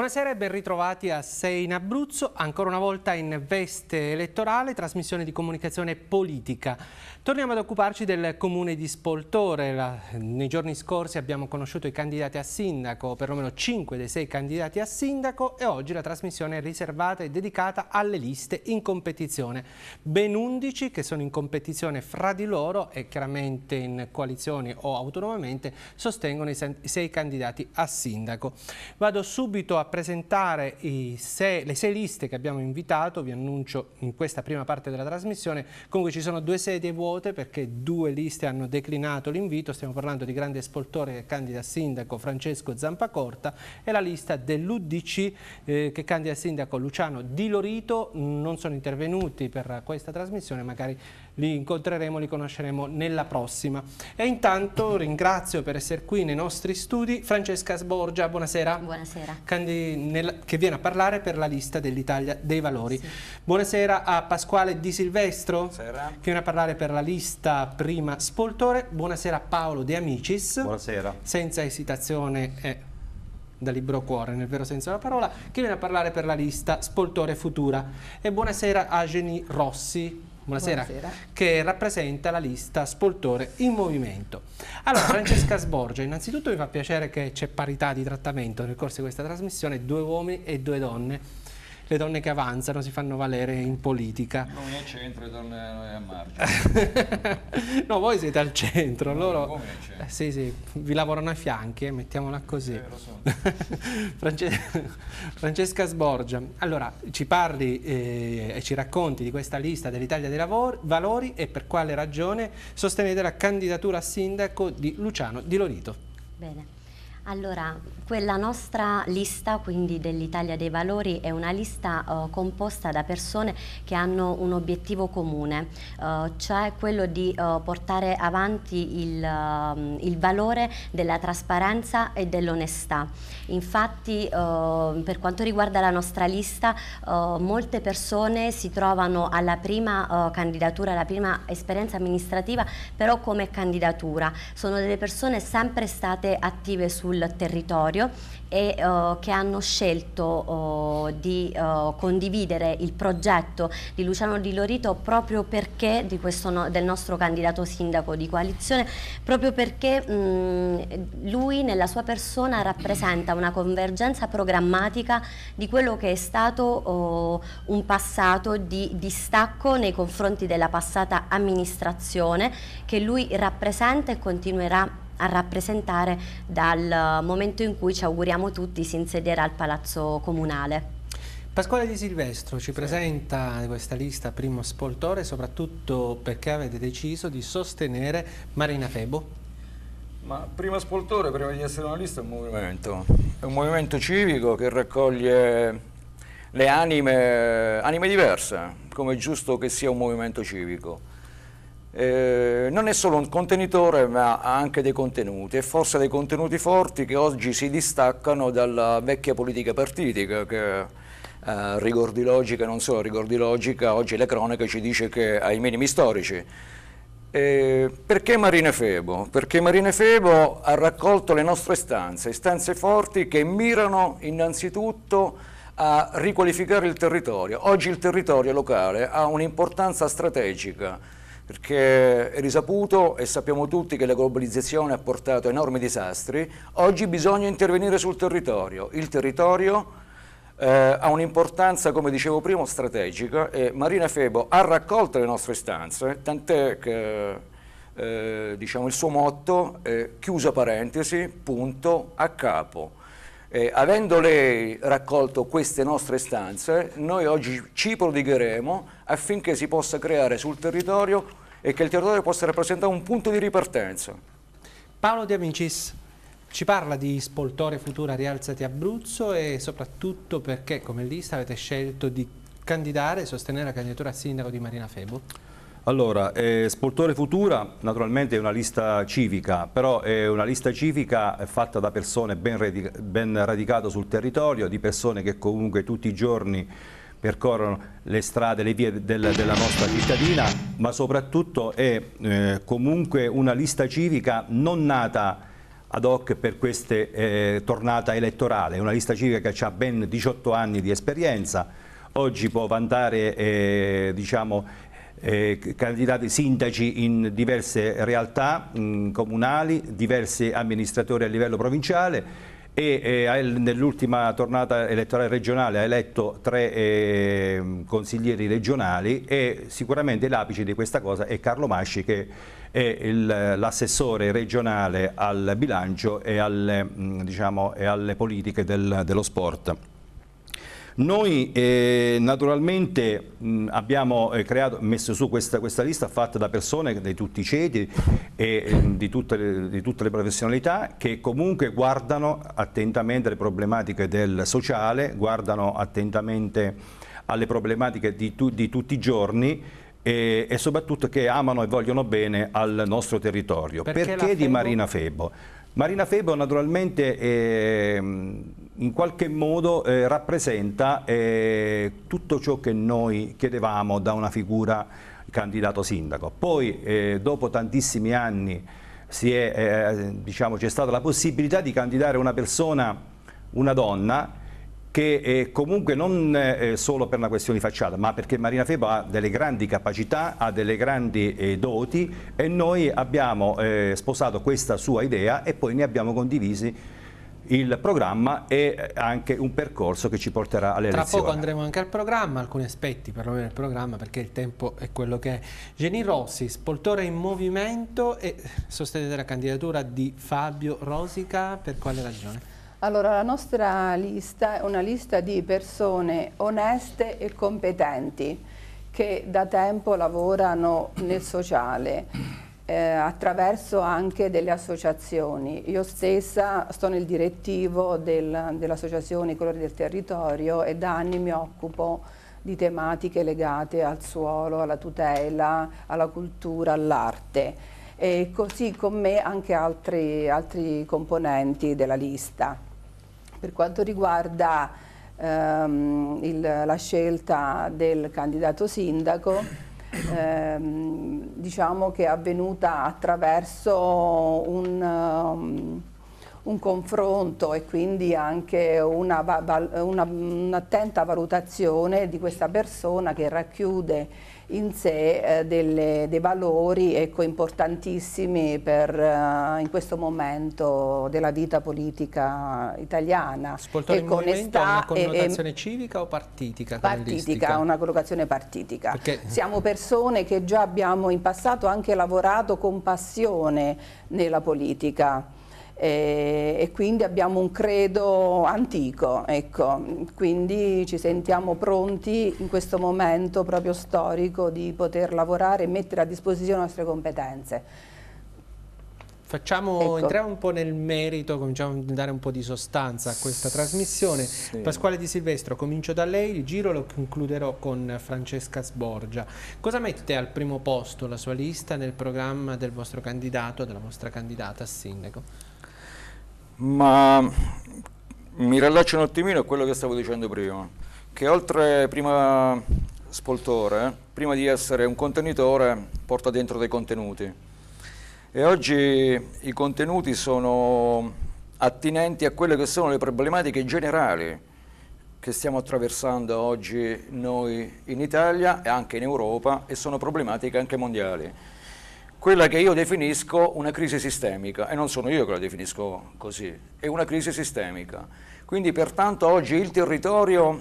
Buonasera e ben ritrovati a 6 in Abruzzo, ancora una volta in veste elettorale, trasmissione di comunicazione politica. Torniamo ad occuparci del comune di Spoltore. La, nei giorni scorsi abbiamo conosciuto i candidati a sindaco, perlomeno 5 dei 6 candidati a sindaco e oggi la trasmissione è riservata e dedicata alle liste in competizione. Ben 11 che sono in competizione fra di loro e chiaramente in coalizioni o autonomamente sostengono i 6 candidati a sindaco. Vado subito a presentare sei, le sei liste che abbiamo invitato, vi annuncio in questa prima parte della trasmissione, comunque ci sono due sedie vuote perché due liste hanno declinato l'invito, stiamo parlando di grande spoltore che candida sindaco Francesco Zampacorta e la lista dell'UDC eh, che candida sindaco Luciano Di Lorito, non sono intervenuti per questa trasmissione, magari li incontreremo, li conosceremo nella prossima. E intanto ringrazio per essere qui nei nostri studi Francesca Sborgia, buonasera. Buonasera. che viene a parlare per la lista dell'Italia dei Valori. Sì. Buonasera a Pasquale Di Silvestro, buonasera. che viene a parlare per la lista prima Spoltore. Buonasera a Paolo De Amicis. Buonasera. Senza esitazione è da libro cuore, nel vero senso della parola, che viene a parlare per la lista Spoltore Futura. E buonasera a Geni Rossi, Buonasera. Buonasera. Che rappresenta la lista Spoltore in Movimento. Allora, Francesca Sborgia, innanzitutto mi fa piacere che c'è parità di trattamento nel corso di questa trasmissione, due uomini e due donne le donne che avanzano si fanno valere in politica. Noi al centro, le donne eh, a margine. no, voi siete al centro, no, loro... Eh, sì, sì, vi lavorano ai fianchi, eh, mettiamola così. Eh, so. Francesca Sborgia, allora ci parli eh, e ci racconti di questa lista dell'Italia dei lavori, Valori e per quale ragione sostenete la candidatura a sindaco di Luciano Di Lorito. Bene. Allora, quella nostra lista, quindi dell'Italia dei Valori, è una lista uh, composta da persone che hanno un obiettivo comune, uh, cioè quello di uh, portare avanti il, ehm, il, valore della trasparenza e dell'onestà. Infatti, per quanto riguarda la nostra lista, molte persone si trovano alla prima candidatura, alla prima esperienza amministrativa, però come candidatura. Sono delle persone sempre state attive sul territorio e eh, che hanno scelto eh, di eh, condividere il progetto di Luciano Di Lorito proprio perché no, del nostro candidato sindaco di coalizione proprio perché mh, mm, lui nella sua persona rappresenta una convergenza programmatica di quello che è stato oh, un passato di distacco nei confronti della passata amministrazione che lui rappresenta e continuerà a a rappresentare dal momento in cui ci auguriamo tutti si insedierà al Palazzo Comunale. Pasquale Di Silvestro ci presenta questa lista primo spoltore soprattutto perché avete deciso di sostenere Marina Febo. Ma primo spoltore, prima di essere una lista, è un movimento. È un movimento civico che raccoglie le anime, anime diverse, come è giusto che sia un movimento civico. Eh, non è solo un contenitore ma ha anche dei contenuti e forse dei contenuti forti che oggi si distaccano dalla vecchia politica partitica che a eh, rigor di logica, non solo a logica, oggi le cronache ci dice che ha i minimi storici. Eh, perché Marine Febo? Perché Marine Febo ha raccolto le nostre istanze, istanze forti che mirano innanzitutto a riqualificare il territorio. Oggi il territorio locale ha un'importanza strategica perché è risaputo e sappiamo tutti che la globalizzazione ha portato enormi disastri, oggi bisogna intervenire sul territorio. Il territorio eh, ha un'importanza, come dicevo prima, strategica e Marina Febo ha raccolto le nostre istanze, tant'è che eh, diciamo, il suo motto è chiusa parentesi, punto, a capo. E, avendo lei raccolto queste nostre istanze, noi oggi ci prodigheremo affinché si possa creare sul territorio e che il territorio possa rappresentare un punto di ripartenza. Paolo De Amicis ci parla di Spoltore Futura Rialzati Abruzzo e soprattutto perché come lista avete scelto di candidare e sostenere la candidatura a sindaco di Marina Febo? Allora, eh, Spoltore Futura naturalmente è una lista civica, però è una lista civica fatta da persone ben, radica ben radicate sul territorio, di persone che comunque tutti i giorni percorrono le strade, le vie del, della nostra cittadina, ma soprattutto è eh, comunque una lista civica non nata ad hoc per questa eh, tornata elettorale, una lista civica che ha ben 18 anni di esperienza, oggi può vantare eh, diciamo, eh, candidati sindaci in diverse realtà mh, mm, comunali, diversi amministratori a livello provinciale, e eh, nell'ultima tornata elettorale regionale ha eletto tre eh, consiglieri regionali e sicuramente l'apice di questa cosa è Carlo Masci che è l'assessore regionale al bilancio e alle, mm, diciamo, e alle politiche del, dello sport. Noi eh, naturalmente mh, abbiamo eh, creato, messo su questa, questa, lista fatta da persone di tutti i ceti e mh, di, tutte le, di tutte le professionalità che comunque guardano attentamente le problematiche del sociale, guardano attentamente alle problematiche di, tu, di tutti i giorni e, eh, e, soprattutto che amano e vogliono bene al nostro territorio. Perché, Perché di Marina Febo? Marina Febo naturalmente... È, in qualche modo eh, rappresenta eh, tutto ciò che noi chiedevamo da una figura candidato sindaco. Poi eh, dopo tantissimi anni eh, diciamo, c'è diciamo, stata la possibilità di candidare una persona, una donna, che eh, comunque non è eh, solo per una questione di facciata, ma perché Marina Febo ha delle grandi capacità, ha delle grandi doti e noi abbiamo sposato questa sua idea e poi ne abbiamo condivisi il programma e anche un percorso che ci porterà alle elezioni. Tra poco andremo anche al programma, alcuni aspetti perlomeno del programma perché il tempo è quello che è. Geni Rossi, spoltore in movimento e sostenete la candidatura di Fabio Rosica per quale ragione? Allora, la nostra lista è una lista di persone oneste e competenti che da tempo lavorano nel sociale eh, attraverso anche delle associazioni. Io stessa sto nel direttivo del, dell'associazione I Colori del Territorio e da anni mi occupo di tematiche legate al suolo, alla tutela, alla cultura, all'arte e così con me anche altri, altri componenti della lista. Per quanto riguarda ehm, il, la scelta del candidato sindaco, ehm, diciamo che è avvenuta attraverso un, um, un confronto e quindi anche un'attenta una, una valutazione di questa persona che racchiude in sé eh, delle, dei valori ecco, importantissimi per, eh, in questo momento della vita politica italiana. Spoltore ecco, onestà, è una connotazione e, civica o partitica? Partitica, una collocazione partitica. Perché... Siamo persone che già abbiamo in passato anche lavorato con passione nella politica e, eh, e quindi abbiamo un credo antico, ecco. quindi ci sentiamo pronti in questo momento proprio storico di poter lavorare e mettere a disposizione le nostre competenze. Facciamo, ecco. entriamo un po' nel merito, cominciamo a dare un po' di sostanza a questa trasmissione. Sì. Pasquale Di Silvestro, comincio da lei, il giro lo concluderò con Francesca Sborgia. Cosa mette al primo posto la sua lista nel programma del vostro candidato, della vostra candidata a sindaco? ma mi rallaccio un attimino a quello che stavo dicendo prima, che oltre prima spoltore, prima di essere un contenitore, porta dentro dei contenuti. E oggi i contenuti sono attinenti a quelle che sono le problematiche generali che stiamo attraversando oggi noi in Italia e anche in Europa e sono problematiche anche mondiali quella che io definisco una crisi sistemica, e non sono io che la definisco così, è una crisi sistemica. Quindi pertanto oggi il territorio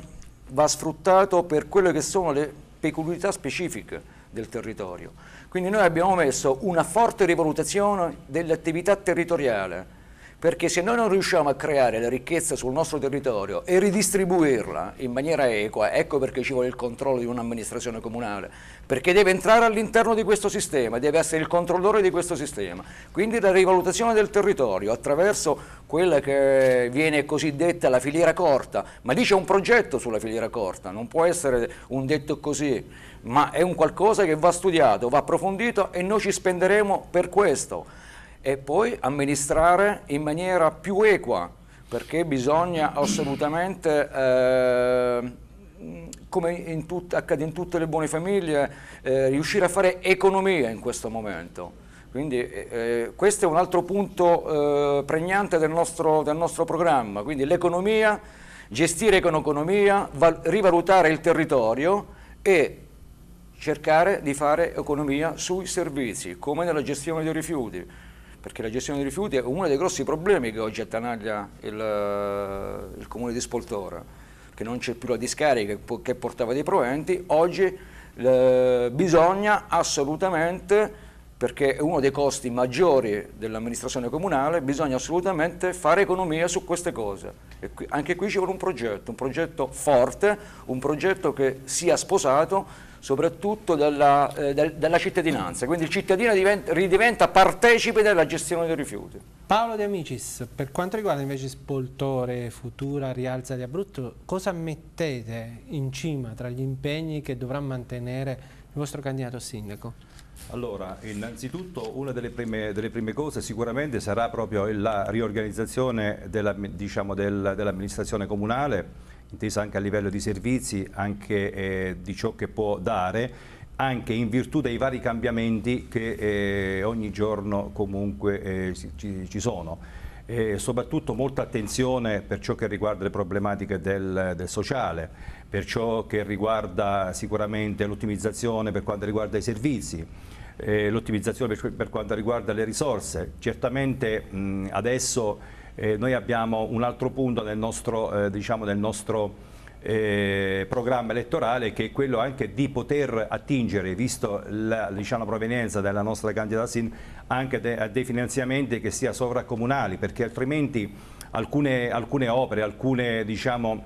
va sfruttato per quelle che sono le peculiarità specifiche del territorio. Quindi noi abbiamo messo una forte rivalutazione dell'attività territoriale, perché se noi non riusciamo a creare la ricchezza sul nostro territorio e ridistribuirla in maniera equa, ecco perché ci vuole il controllo di un'amministrazione comunale, perché deve entrare all'interno di questo sistema, deve essere il controllore di questo sistema, quindi la rivalutazione del territorio attraverso quella che viene cosiddetta la filiera corta, ma lì c'è un progetto sulla filiera corta, non può essere un detto così, ma è un qualcosa che va studiato, va approfondito e noi ci spenderemo per questo e poi amministrare in maniera più equa, perché bisogna assolutamente, eh, come in tut, accade in tutte le buone famiglie, eh, riuscire a fare economia in questo momento. Quindi eh, eh questo è un altro punto eh, pregnante del nostro, del nostro programma, quindi l'economia, gestire con economia, rivalutare il territorio e cercare di fare economia sui servizi, come nella gestione dei rifiuti, perché la gestione dei rifiuti è uno dei grossi problemi che oggi attanaglia il, eh, il comune di Spoltora, che non c'è più la discarica che portava dei proventi, oggi le, eh, bisogna assolutamente perché è uno dei costi maggiori dell'amministrazione comunale, bisogna assolutamente fare economia su queste cose. Qui, anche qui ci vuole un progetto, un progetto forte, un progetto che sia sposato soprattutto dalla, eh, dal, dalla cittadinanza, quindi il cittadino diventa, ridiventa partecipe della gestione dei rifiuti. Paolo De Amicis, per quanto riguarda invece Spoltore, Futura, Rialza di Abruzzo, cosa mettete in cima tra gli impegni che dovrà mantenere il vostro candidato sindaco? Allora, innanzitutto una delle prime, delle prime, cose sicuramente sarà proprio la riorganizzazione diciamo, dell'amministrazione diciamo, dell comunale intesa anche a livello di servizi, anche eh, di ciò che può dare, anche in virtù dei vari cambiamenti che eh, ogni giorno comunque eh, ci, ci, sono. E soprattutto molta attenzione per ciò che riguarda le problematiche del, del sociale, per ciò che riguarda sicuramente l'ottimizzazione per quanto riguarda i servizi, eh, l'ottimizzazione per, per, quanto riguarda le risorse. Certamente mh, adesso eh, noi abbiamo un altro punto nel nostro, eh, diciamo nel nostro eh, programma elettorale che è quello anche di poter attingere, visto la diciamo, provenienza della nostra candidata SIN, anche de, a dei finanziamenti che sia sovracomunali, perché altrimenti alcune, alcune opere, alcune diciamo,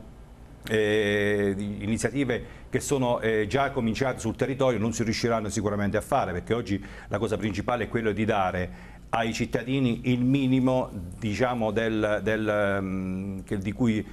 eh, iniziative che sono eh, già cominciate sul territorio non si riusciranno sicuramente a fare perché oggi la cosa principale è quello di dare ai cittadini il minimo diciamo, del, del, mm, di cui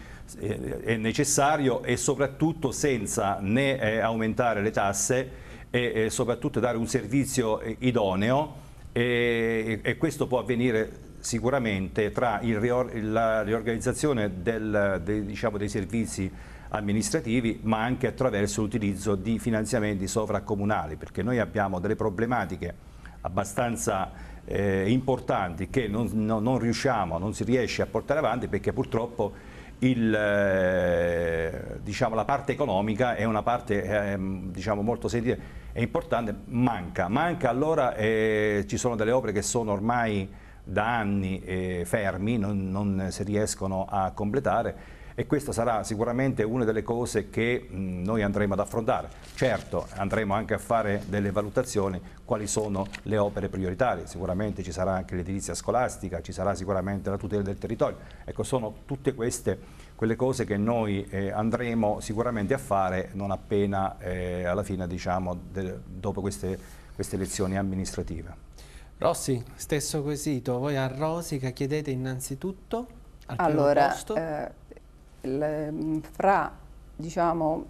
eh, è necessario e soprattutto senza né eh, aumentare le tasse e soprattutto dare un servizio eh, idoneo e, e questo può avvenire sicuramente tra rior la riorganizzazione del, de, diciamo, dei servizi amministrativi ma anche attraverso l'utilizzo di finanziamenti sovracomunali perché noi abbiamo delle problematiche abbastanza eh, importanti che non, no, non, riusciamo, non si riesce a portare avanti perché purtroppo il, eh, diciamo, la parte economica è una parte eh, diciamo, molto sentita e importante, manca. Manca allora, eh, ci sono delle opere che sono ormai da anni eh, fermi, non, non si riescono a completare e questa sarà sicuramente una delle cose che mh, mm, noi andremo ad affrontare. Certo andremo anche a fare delle valutazioni quali sono le opere prioritarie, sicuramente ci sarà anche l'edilizia scolastica, ci sarà sicuramente la tutela del territorio, ecco sono tutte queste quelle cose che noi eh, andremo sicuramente a fare non appena eh, alla fine diciamo de, dopo queste, queste elezioni amministrative. Rossi, stesso quesito, voi a Rosica chiedete innanzitutto al allora, posto... Eh Mm, fra, diciamo,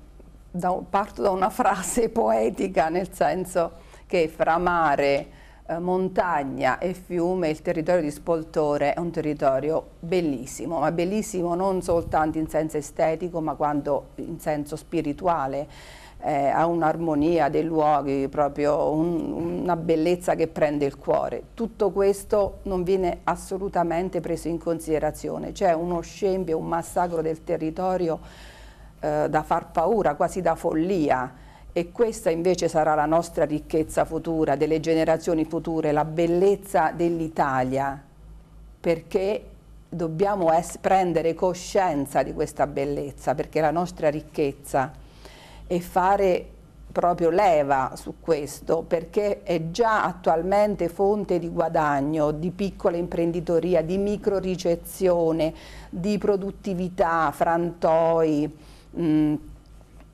da, parto da una frase poetica nel senso che fra mare, eh, montagna e fiume il territorio di Spoltore è un territorio bellissimo, ma bellissimo non soltanto in senso estetico ma quando in senso spirituale eh, ha un'armonia dei luoghi, proprio un, una bellezza che prende il cuore. Tutto questo non viene assolutamente preso in considerazione, c'è uno scempio, un massacro del territorio eh, da far paura, quasi da follia e questa invece sarà la nostra ricchezza futura, delle generazioni future, la bellezza dell'Italia, perché dobbiamo prendere coscienza di questa bellezza, perché è la nostra ricchezza e fare proprio leva su questo perché è già attualmente fonte di guadagno, di piccola imprenditoria, di micro ricezione, di produttività, frantoi, mh, mm,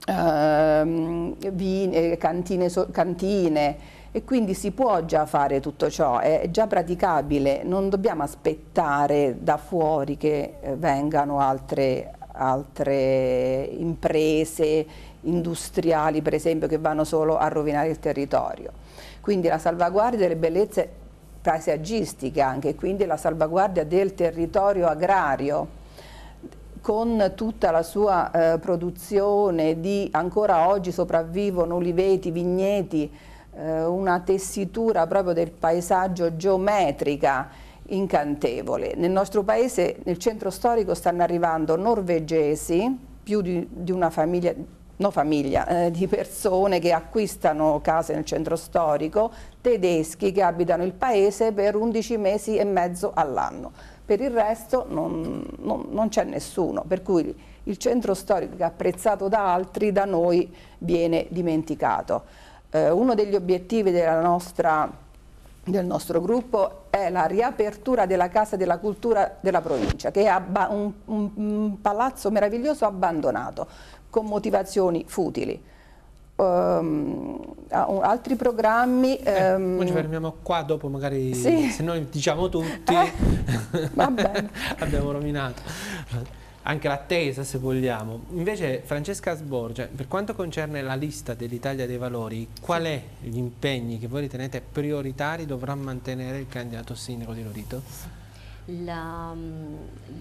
ehm, vine, cantine, cantine e quindi si può già fare tutto ciò, è già praticabile, non dobbiamo aspettare da fuori che eh, vengano altre, altre imprese industriali per esempio che vanno solo a rovinare il territorio. Quindi la salvaguardia delle bellezze paesaggistiche anche, quindi la salvaguardia del territorio agrario con tutta la sua eh, produzione di ancora oggi sopravvivono uliveti, vigneti, eh, una tessitura proprio del paesaggio geometrica incantevole. Nel nostro paese, nel centro storico, stanno arrivando norvegesi, più di, di una famiglia no famiglia, eh, di persone che acquistano case nel centro storico, tedeschi che abitano il paese per 11 mesi e mezzo all'anno. Per il resto non, non, non c'è nessuno, per cui il centro storico che è apprezzato da altri da noi viene dimenticato. Eh, uno degli obiettivi nostra, del nostro gruppo è la riapertura della Casa della Cultura della provincia, che è un, un palazzo meraviglioso abbandonato con motivazioni futili. Um, altri programmi. Um... Eh, ehm, ci fermiamo qua, dopo magari sì. se noi diciamo tutti eh, abbiamo rovinato anche l'attesa se vogliamo. Invece Francesca Sborgia, per quanto concerne la lista dell'Italia dei Valori, qual è gli impegni che voi ritenete prioritari dovrà mantenere il candidato sindaco di Lorito? Mm,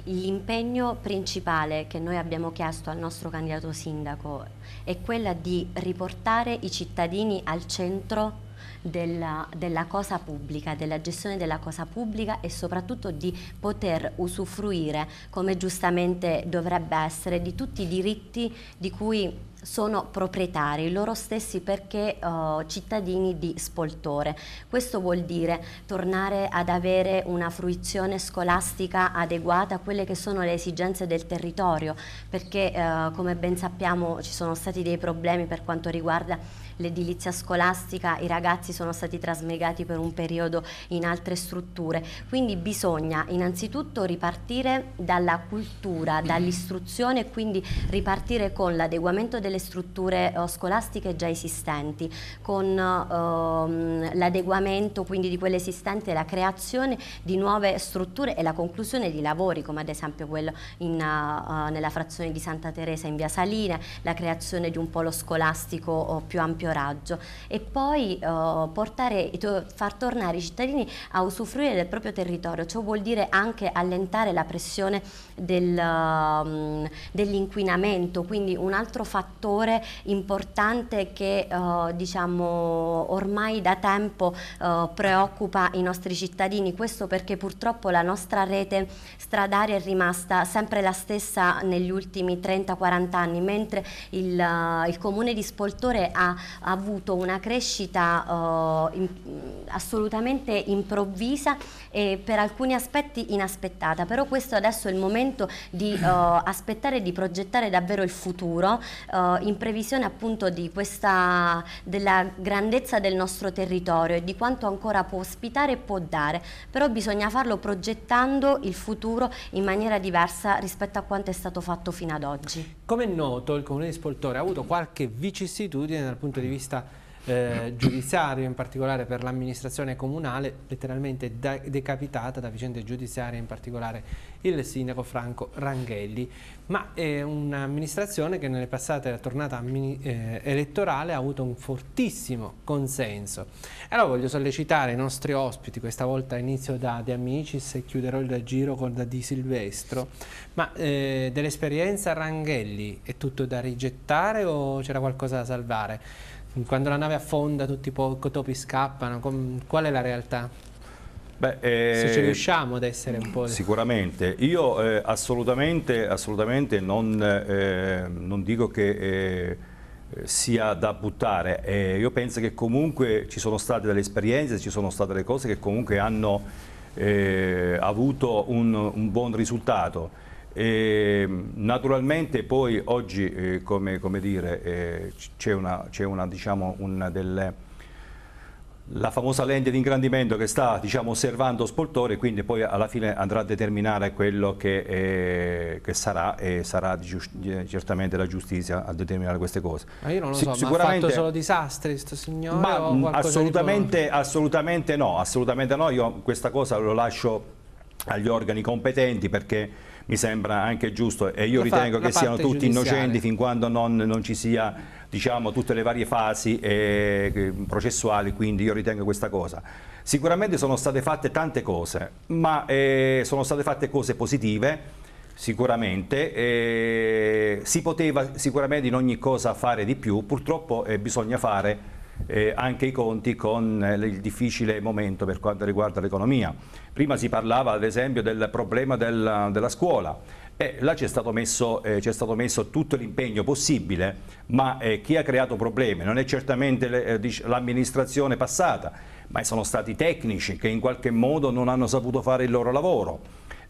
l'impegno principale che noi abbiamo chiesto al nostro candidato sindaco è quella di riportare i cittadini al centro della, della, cosa pubblica, della gestione della cosa pubblica e soprattutto di poter usufruire, come giustamente dovrebbe essere, di tutti i diritti di cui sono proprietari loro stessi perché uh, cittadini di Spoltore. Questo vuol dire tornare ad avere una fruizione scolastica adeguata a quelle che sono le esigenze del territorio, perché uh, come ben sappiamo ci sono stati dei problemi per quanto riguarda l'edilizia scolastica, i ragazzi sono stati trasmegati per un periodo in altre strutture, quindi bisogna innanzitutto ripartire dalla cultura, dall'istruzione, e quindi ripartire con l'adeguamento delle strutture eh, scolastiche già esistenti, con ehm, l'adeguamento quindi di quelle esistenti e la creazione di nuove strutture e la conclusione di lavori come ad esempio quello in, uh, nella frazione di Santa Teresa in via Saline, la creazione di un polo scolastico oh, più ampio ampio raggio e poi uh, portare, far tornare i cittadini a usufruire del proprio territorio, ciò vuol dire anche allentare la pressione del, um, dell'inquinamento, quindi un altro fattore importante che uh, diciamo ormai da tempo uh, preoccupa i nostri cittadini, questo perché purtroppo la nostra rete stradaria è rimasta sempre la stessa negli ultimi 30-40 anni, mentre il, il comune di Spoltore ha ha avuto una crescita uh, in, assolutamente improvvisa e per alcuni aspetti inaspettata, però questo adesso è il momento di uh, aspettare e di progettare davvero il futuro uh, in previsione appunto questa, della grandezza del nostro territorio e di quanto ancora può ospitare e può dare, però bisogna farlo progettando il futuro in maniera diversa rispetto a quanto è stato fatto fino ad oggi. Come è noto, il Comune di Spoltore ha avuto qualche vicissitudine dal punto di vista eh, giudiziario, in particolare per l'amministrazione comunale, letteralmente decapitata da vicende giudiziarie, in particolare il sindaco Franco Ranghelli. Ma è eh, un'amministrazione che nelle passate tornate eh, elettorale ha avuto un fortissimo consenso. Allora voglio sollecitare i nostri ospiti, questa volta inizio da De Amicis e chiuderò il giro con da Di Silvestro, ma eh, dell'esperienza Ranghelli è tutto da rigettare o c'era qualcosa da salvare? Quando la nave affonda tutti i topi scappano, com, qual è la realtà? Beh, eh, Se ci eh, riusciamo ad essere un po'... Sicuramente, io eh, assolutamente, assolutamente non, eh, non, dico che eh, sia da buttare e io penso che comunque ci sono state delle esperienze, ci sono state delle cose che comunque hanno eh, avuto un, un, buon risultato. E, naturalmente poi oggi eh, come, come, dire eh, c'è una, una, diciamo, una delle la famosa lente di ingrandimento che sta diciamo, osservando Spoltore quindi poi alla fine andrà a determinare quello che, è, eh, che sarà e sarà certamente la giustizia a determinare queste cose. Ma io non lo so, ma ha fatto solo disastri questo signore? Ma, mm, assolutamente, assolutamente, no, assolutamente no, io questa cosa lo lascio agli organi competenti perché mi sembra anche giusto e io la ritengo che siano tutti giudiziale. innocenti fin quando non, non ci sia diciamo, tutte le varie fasi eh, processuali, quindi io ritengo questa cosa. Sicuramente sono state fatte tante cose, ma eh, sono state fatte cose positive, sicuramente, eh, si poteva sicuramente in ogni cosa fare di più, purtroppo eh, bisogna fare eh, anche i conti con eh, il difficile momento per quanto riguarda l'economia. Prima si parlava ad esempio del problema della, della scuola, eh, là c'è stato, eh, stato, messo tutto l'impegno possibile, ma eh, chi ha creato problemi non è certamente eh, l'amministrazione passata, ma sono stati i tecnici che in qualche modo non hanno saputo fare il loro lavoro.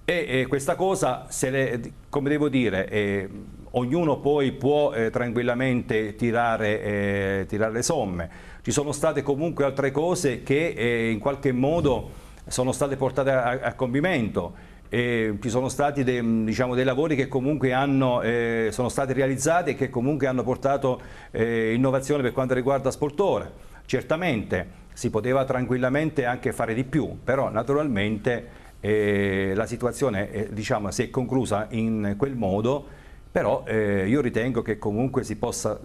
E eh, questa cosa, le, come devo dire, eh, ognuno poi può tranquillamente tirare, tirare, le somme. Ci sono state comunque altre cose che in qualche modo sono state portate a, a compimento eh, ci sono stati dei, diciamo, dei, lavori che comunque hanno, eh, sono stati realizzati e che comunque hanno portato eh, innovazione per quanto riguarda Sportore. Certamente si poteva tranquillamente anche fare di più, però naturalmente eh, la situazione eh, diciamo, si è conclusa in quel modo, però eh, io ritengo che comunque si possa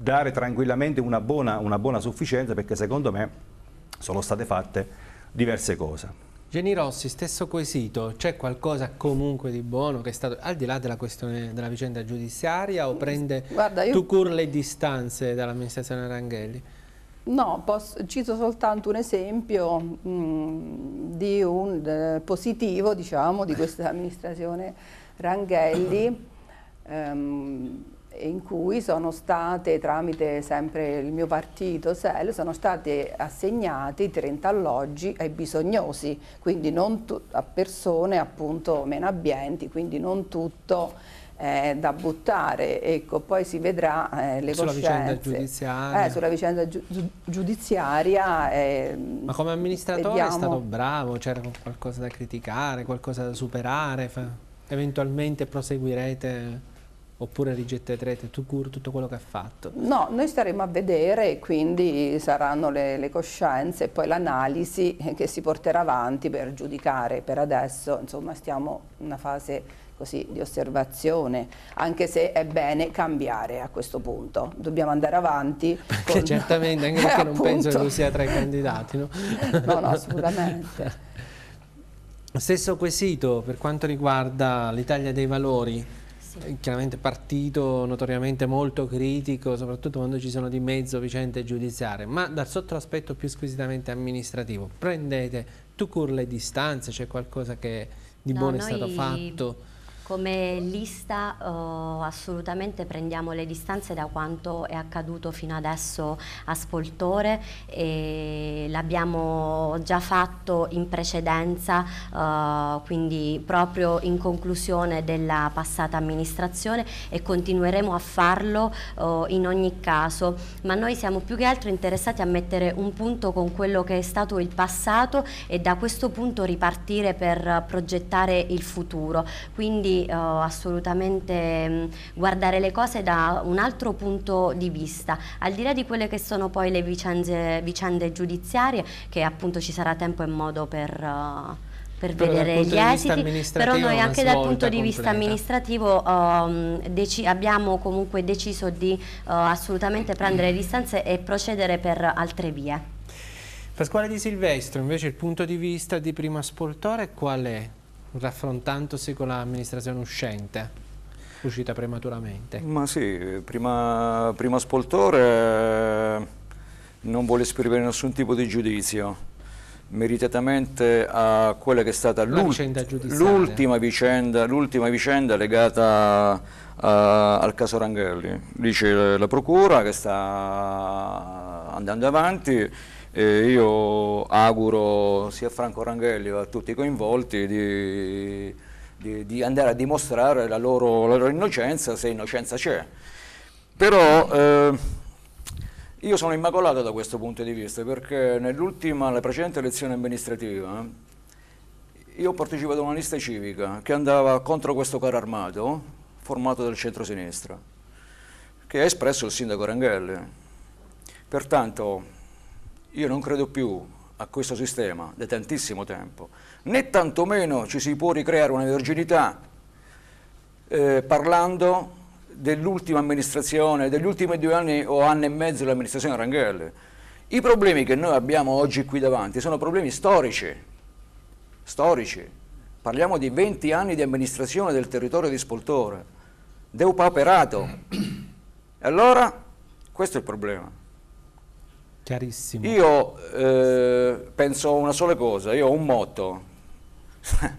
dare tranquillamente una buona, una buona sufficienza perché secondo me sono state fatte diverse cose. Geni Rossi, stesso quesito, c'è qualcosa comunque di buono che è stato, al di là della questione della vicenda giudiziaria, o prende Guarda, io... tu le distanze dall'amministrazione Ranghelli? No, posso, cito soltanto un esempio mh, mm, di un de, eh, positivo, diciamo, di questa amministrazione Ranghelli. um, in cui sono state, tramite sempre il mio partito SEL, sono stati assegnati 30 alloggi ai bisognosi, quindi non a persone appunto meno abbienti, quindi non tutto eh, da buttare, ecco, poi si vedrà eh, le sulla coscienze. Vicenda giudiziaria. Eh, sulla vicenda giu giudiziaria. Ehm, Ma come amministratore vediamo... è stato bravo, c'era qualcosa da criticare, qualcosa da superare, eventualmente proseguirete Oppure rigetterete tutto quello che ha fatto? No, noi staremo a vedere, quindi saranno le, le coscienze e poi l'analisi che si porterà avanti per giudicare. Per adesso, insomma, stiamo in una fase così di osservazione, anche se è bene cambiare a questo punto. Dobbiamo andare avanti. Perché con... certamente, anche perché non appunto... penso che tu sia tra i candidati, no? no, no, assolutamente. Stesso quesito per quanto riguarda l'Italia dei Valori sì. Eh, chiaramente partito notoriamente molto critico, soprattutto quando ci sono di mezzo vicende giudiziarie, ma dal sotto aspetto più squisitamente amministrativo, prendete tu cur le distanze, c'è qualcosa che di no, buono è stato fatto? Come lista eh, assolutamente prendiamo le distanze da quanto è accaduto fino adesso a Spoltore e l'abbiamo già fatto in precedenza, eh, quindi proprio in conclusione della passata amministrazione e continueremo a farlo eh, in ogni caso, ma noi siamo più che altro interessati a mettere un punto con quello che è stato il passato e da questo punto ripartire per progettare il futuro. Quindi quindi eh, assolutamente mh, mm, guardare le cose da un altro punto di vista, al di là di quelle che sono poi le vicende, vicende giudiziarie, che appunto ci sarà tempo e modo per... Uh, per però vedere gli esiti, però noi anche dal punto di vista amministrativo um, abbiamo comunque deciso di uh, assolutamente prendere distanze e procedere per altre vie. Pasquale Di Silvestro, invece il punto di vista di prima sportore qual è? raffrontandosi con l'amministrazione uscente? uscita prematuramente. Ma sì, prima, prima Spoltore eh, non vuole esprimere nessun tipo di giudizio meritatamente a quella che è stata l'ultima vicenda, vicenda, legata a, eh, al caso Ranghelli. lì c'è la procura che sta andando avanti e io auguro sia Franco Ranghelli che a tutti i coinvolti di, di, di andare a dimostrare la loro, la loro, innocenza, se innocenza c'è. Però eh, io sono immacolato da questo punto di vista perché nell'ultima, la precedente elezione amministrativa io ho partecipato a una lista civica che andava contro questo carro armato formato dal centro-sinistra che ha espresso il sindaco Ranghelli. Pertanto io non credo più a questo sistema da tantissimo tempo, né tantomeno ci si può ricreare una virginità eh, parlando dell'ultima amministrazione, degli ultimi due anni o anno e mezzo dell'amministrazione Rangel. I problemi che noi abbiamo oggi qui davanti sono problemi storici, storici. Parliamo di 20 anni di amministrazione del territorio di Spoltore, deupaperato. E allora questo è il problema. Chiarissimo. Io eh, penso una sola cosa, io ho un motto,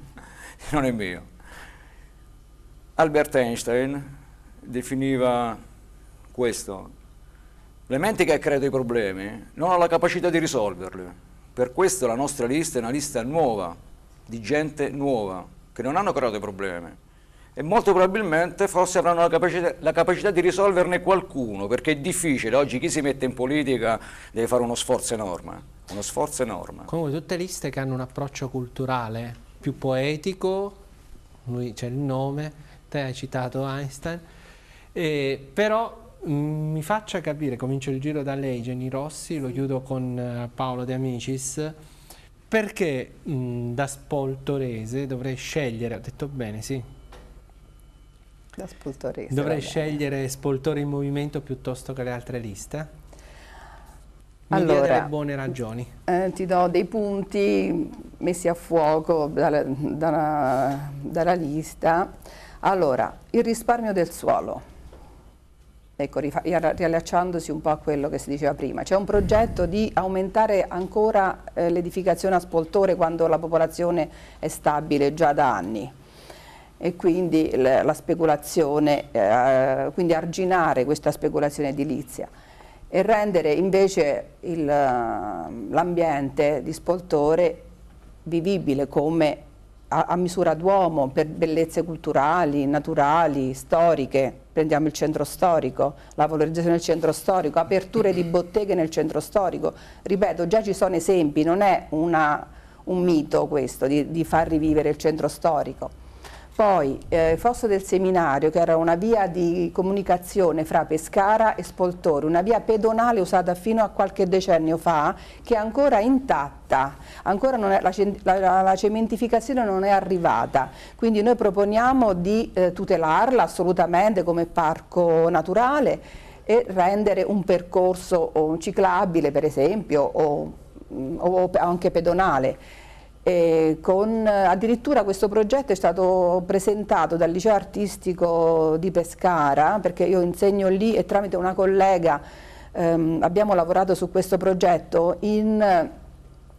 non è mio. Albert Einstein definiva questo, le menti che creano i problemi non hanno la capacità di risolverli, per questo la nostra lista è una lista nuova, di gente nuova, che non hanno creato i problemi e molto probabilmente forse avranno la capacità, la capacità, di risolverne qualcuno, perché è difficile, oggi chi si mette in politica deve fare uno sforzo enorme, uno sforzo enorme. Comunque tutte liste che hanno un approccio culturale più poetico, lui c'è il nome, te hai citato Einstein, eh, però mm, mi faccia capire, comincio il giro da lei, Geni Rossi, lo chiudo con eh, Paolo De Amicis, perché mh, mm, da spoltorese dovrei scegliere, ho detto bene, sì, la spoltorese. Dovrei scegliere Spoltore in Movimento piuttosto che le altre liste? Mi allora, buone ragioni. Eh, ti do dei punti messi a fuoco dalla, dalla, dalla lista. Allora, il risparmio del suolo. Ecco, riallacciandosi un po' a quello che si diceva prima, c'è un progetto di aumentare ancora eh, l'edificazione a spoltore quando la popolazione è stabile già da anni e quindi la, la speculazione, eh, quindi arginare questa speculazione edilizia e rendere invece l'ambiente di Spoltore vivibile come a, a misura d'uomo per bellezze culturali, naturali, storiche, prendiamo il centro storico, la valorizzazione del centro storico, aperture di botteghe nel centro storico, ripeto già ci sono esempi, non è una, un mito questo di, di far rivivere il centro storico poi eh, Fosso del Seminario, che era una via di comunicazione fra Pescara e Spoltore, una via pedonale usata fino a qualche decennio fa, che è ancora intatta, ancora è, la, la, la, cementificazione non è arrivata. Quindi noi proponiamo di eh, tutelarla assolutamente come parco naturale e rendere un percorso o, ciclabile, per esempio, o, mm, o anche pedonale con, addirittura questo progetto è stato presentato dal liceo artistico di Pescara perché io insegno lì e tramite una collega ehm, abbiamo lavorato su questo progetto in,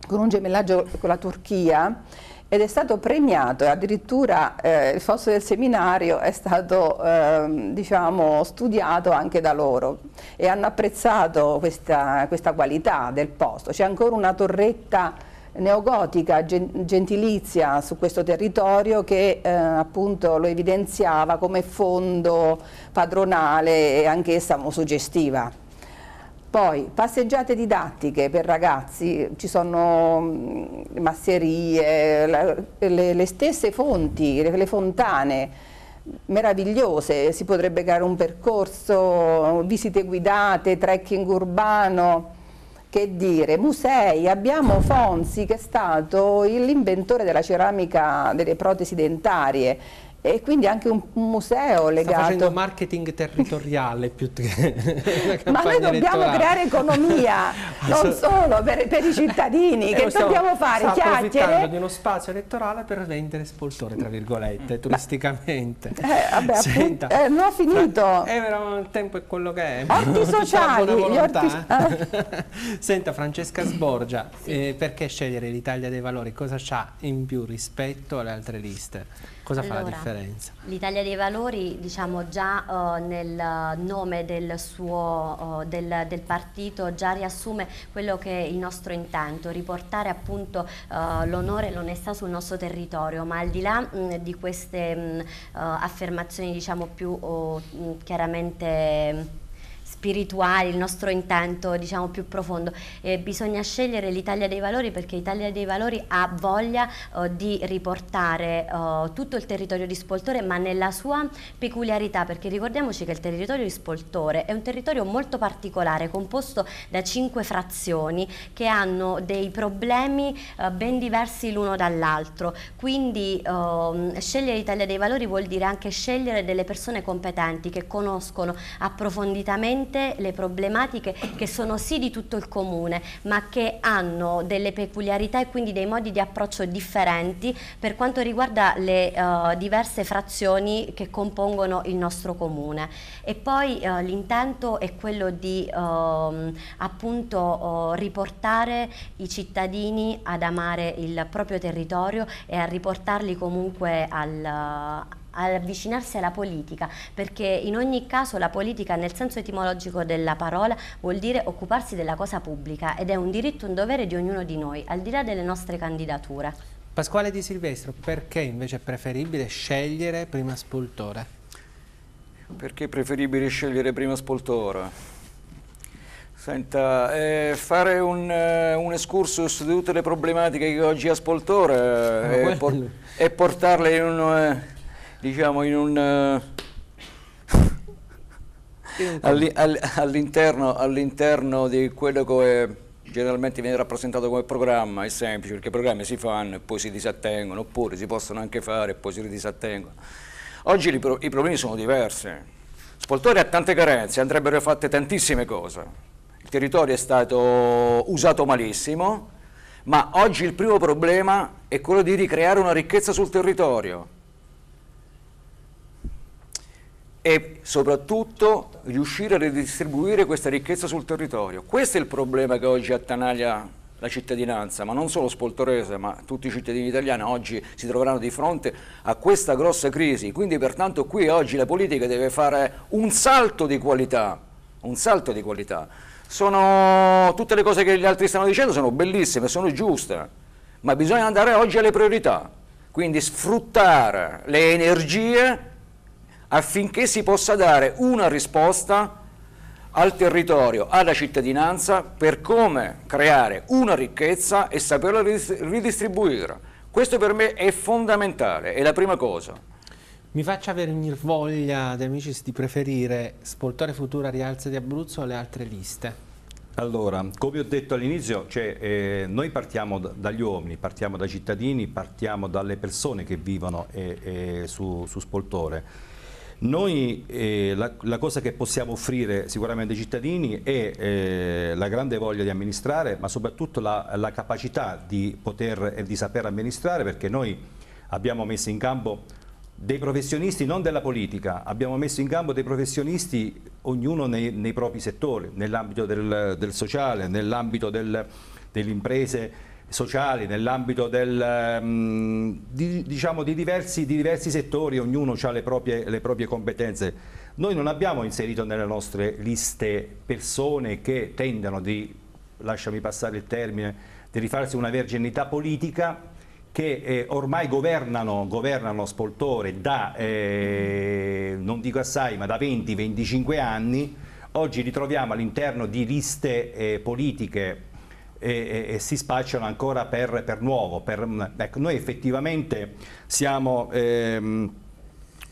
con un gemellaggio con la Turchia ed è stato premiato e addirittura eh, il fosso del seminario è stato ehm, diciamo, studiato anche da loro e hanno apprezzato questa, questa qualità del posto. C'è ancora una torretta neogotica gentilizia su questo territorio che eh, appunto lo evidenziava come fondo padronale e anch'essa suggestiva. Poi passeggiate didattiche per ragazzi, ci sono mm, masserie, la, le, le, stesse fonti, le, le fontane, meravigliose, si potrebbe creare un percorso, visite guidate, trekking urbano, che dire, musei, abbiamo Fonzi che è stato l'inventore della ceramica delle protesi dentarie e quindi anche un, museo legato. Sta facendo marketing territoriale più che Ma noi dobbiamo elettorale. creare economia, non solo per, per i cittadini, eh, che dobbiamo fare? Chiacchiere? di uno spazio elettorale per vendere spoltore, tra virgolette, turisticamente. eh, vabbè, Senta, appunto, eh, non ho finito. Eh, però il tempo è quello che è. Orti sociali. Orti... Ah. Eh. Eh. Senta, Francesca Sborgia, sì. eh, perché scegliere l'Italia dei Valori? Cosa c'ha in più rispetto alle altre liste? Cosa allora, fa la differenza? L'Italia dei Valori, diciamo già uh, nel eh, nome del, suo, uh, del, del, partito, già riassume quello che è il nostro intento, riportare appunto uh, l'onore e l'onestà sul nostro territorio, ma al di là mh, mm, di queste mh, mm, affermazioni diciamo più oh, mm, chiaramente spirituali, il nostro intento diciamo più profondo. Eh, bisogna scegliere l'Italia dei Valori perché l'Italia dei Valori ha voglia eh, di riportare eh, tutto il territorio di Spoltore ma nella sua peculiarità perché ricordiamoci che il territorio di Spoltore è un territorio molto particolare composto da cinque frazioni che hanno dei problemi eh, ben diversi l'uno dall'altro quindi oh, scegliere l'Italia dei Valori vuol dire anche scegliere delle persone competenti che conoscono approfonditamente sicuramente le problematiche che sono sì di tutto il comune, ma che hanno delle peculiarità e quindi dei modi di approccio differenti per quanto riguarda le uh, diverse frazioni che compongono il nostro comune. E poi uh, l'intento è quello di uh, appunto eh, riportare i cittadini ad amare il proprio territorio e a riportarli comunque al, avvicinarsi alla politica, perché in ogni caso la politica nel senso etimologico della parola vuol dire occuparsi della cosa pubblica ed è un diritto, un dovere di ognuno di noi, al di là delle nostre candidature. Pasquale Di Silvestro, perché invece è preferibile scegliere prima Spoltore? Perché è preferibile scegliere prima Spoltore? Senta, eh, fare un, eh, un, escursus di tutte le problematiche che oggi ha Spoltore eh, ah, e, por portarle in un... Eh, diciamo in un... Eh, all'interno, all di quello che è, generalmente viene rappresentato come programma, è semplice perché i programmi si fanno e poi si disattengono, oppure si possono anche fare e poi si disattengono. Oggi pro i problemi sono diversi. Spoltore ha tante carenze, andrebbero fatte tantissime cose. Il territorio è stato usato malissimo, ma oggi il primo problema è quello di ricreare una ricchezza sul territorio e soprattutto riuscire a redistribuire questa ricchezza sul territorio. Questo è il problema che oggi attanaglia la cittadinanza, ma non solo spoltorese, ma tutti i cittadini italiani oggi si troveranno di fronte a questa grossa crisi, quindi pertanto qui oggi la politica deve fare un salto di qualità, un salto di qualità. Sono, tutte le cose che gli altri stanno dicendo sono bellissime, sono giuste, ma bisogna andare oggi alle priorità, quindi sfruttare le energie affinché si possa dare una risposta al territorio, alla cittadinanza per come creare una ricchezza e saperla ridistribuire. Questo per me è fondamentale, è la prima cosa. Mi faccia venire voglia, amici, di preferire Spoltore Futura Rialza di Abruzzo alle altre liste. Allora, come ho detto all'inizio, cioè, eh, noi partiamo dagli uomini, partiamo dai cittadini, partiamo dalle persone che vivono eh, eh, su, su Spoltore noi eh, la, la, cosa che possiamo offrire sicuramente ai cittadini è eh, la grande voglia di amministrare, ma soprattutto la, la capacità di poter e di saper amministrare, perché noi abbiamo messo in campo dei professionisti non della politica, abbiamo messo in campo dei professionisti ognuno nei, nei propri settori, nell'ambito del, del, sociale, nell'ambito delle imprese sociali, nell'ambito ehm, di, diciamo, di, diversi, di, diversi, settori, ognuno ha le proprie, le proprie competenze. Noi non abbiamo inserito nelle nostre liste persone che tendono di, lasciami passare il termine, di rifarsi una verginità politica che eh, ormai governano, governano Spoltore da, eh, non dico assai, ma da 20-25 anni, oggi li troviamo all'interno di liste eh, politiche e, e, e si spacciano ancora per, per nuovo. Per, mm, ecco, noi effettivamente siamo... Ehm,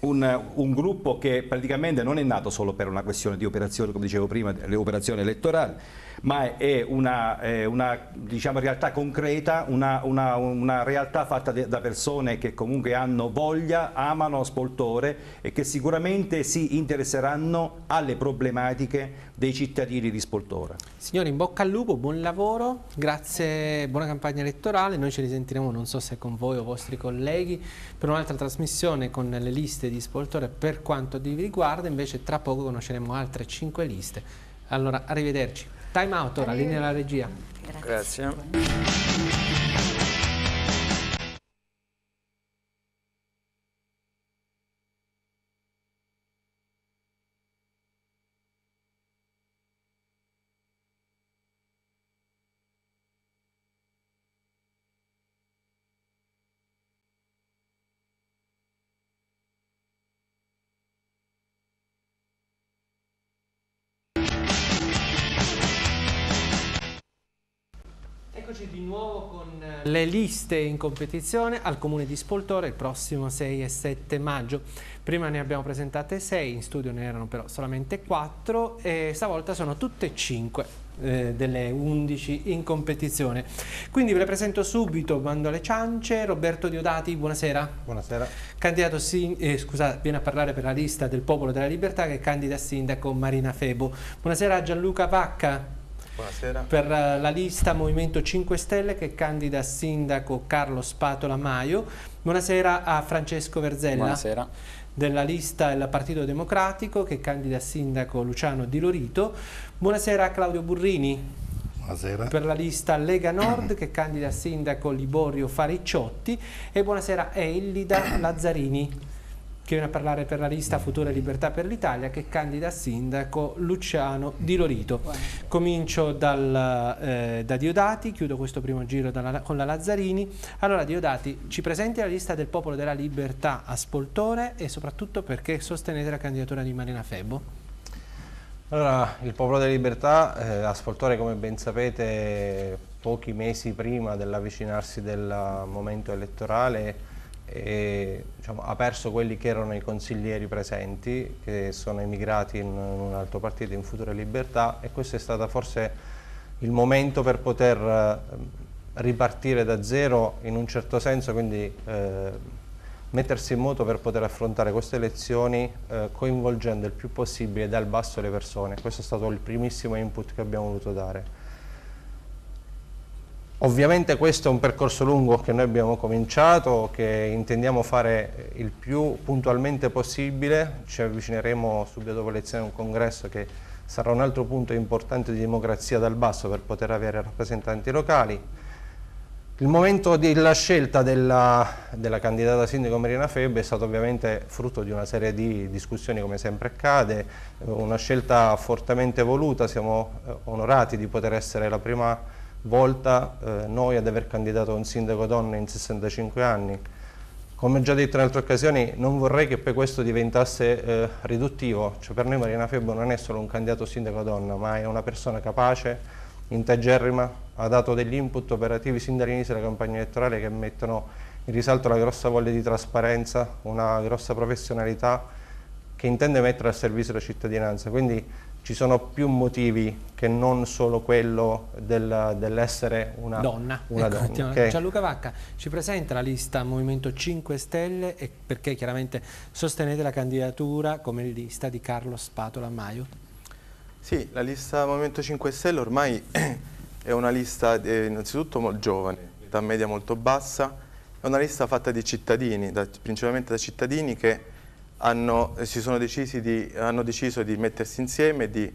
un, un, gruppo che praticamente non è nato solo per una questione di operazioni, come dicevo prima, le operazioni elettorali, ma è una, è una diciamo, realtà concreta, una, una, una realtà fatta de, da persone che comunque hanno voglia, amano Spoltore e che sicuramente si interesseranno alle problematiche dei cittadini di Spoltore. Signori, in bocca al lupo, buon lavoro, grazie, buona campagna elettorale, noi ci risentiremo, non so se con voi o vostri colleghi, per un'altra trasmissione con le liste di Spoltore per quanto vi riguarda, invece tra poco conosceremo altre cinque liste. Allora, arrivederci. Time out, ora linea alla regia. Grazie. Grazie. le liste in competizione al Comune di Spoltore il prossimo 6 e 7 maggio. Prima ne abbiamo presentate 6, in studio ne erano però solamente 4 e stavolta sono tutte 5 eh, delle 11 in competizione. Quindi ve le presento subito, bando alle ciance, Roberto Diodati, buonasera. Buonasera. Candidato, eh, scusa, viene a parlare per la lista del Popolo della Libertà che candida sindaco Marina Febo. Buonasera Gianluca Vacca. Buonasera. per eh, la lista Movimento 5 Stelle che candida sindaco Carlo Spatola Maio. Buonasera a Francesco Verzella. Buonasera. della lista del Partito Democratico che candida sindaco Luciano Di Lorito. Buonasera a Claudio Burrini. Buonasera. Per la lista Lega Nord che candida sindaco Liborio Fariciotti e buonasera a Ellida Lazzarini che viene a parlare per la lista Futura Libertà per l'Italia che candida sindaco Luciano Di Lorito. Comincio dal, eh, da Diodati, chiudo questo primo giro dalla, con la Lazzarini. Allora Diodati, ci presenti la lista del Popolo della Libertà a Spoltore e soprattutto perché sostenete la candidatura di Marina Febbo? Allora, il Popolo della Libertà eh, a Spoltore, come ben sapete, pochi mesi prima dell'avvicinarsi del momento elettorale e diciamo, ha perso quelli che erano i consiglieri presenti, che sono emigrati in un altro partito, in Futura Libertà, e questo è stato forse il momento per poter eh, ripartire da zero in un certo senso, quindi eh, mettersi in moto per poter affrontare queste elezioni eh, coinvolgendo il più possibile dal basso le persone. Questo è stato il primissimo input che abbiamo voluto dare. Ovviamente questo è un percorso lungo che noi abbiamo cominciato, che intendiamo fare il più puntualmente possibile, ci avvicineremo subito dopo l'elezione a un congresso che sarà un altro punto importante di democrazia dal basso per poter avere rappresentanti locali. Il momento della scelta della, della candidata sindaco Marina Febbe è stato ovviamente frutto di una serie di discussioni come sempre accade, una scelta fortemente voluta, siamo eh, onorati di poter essere la prima volta eh, noi ad aver candidato un sindaco donna in 65 anni. Come già detto in altre occasioni, non vorrei che poi questo diventasse eh, riduttivo, cioè per noi Marina Febbo non è solo un candidato sindaco donna, ma è una persona capace, integerrima, ha dato degli input operativi sin dall'inizio della campagna elettorale che mettono in risalto la grossa voglia di trasparenza, una grossa professionalità che intende mettere al servizio la cittadinanza. Quindi ci sono più motivi che non solo quello del, dell'essere una donna. Una ecco, donna okay. Gianluca Vacca ci presenta la lista Movimento 5 Stelle e perché chiaramente sostenete la candidatura come lista di Carlo Spatola Maio. Sì, la lista Movimento 5 Stelle ormai è una lista eh, innanzitutto molto giovane, età media molto bassa, è una lista fatta di cittadini, da, principalmente da cittadini che hanno, eh, di, hanno, deciso di mettersi insieme, di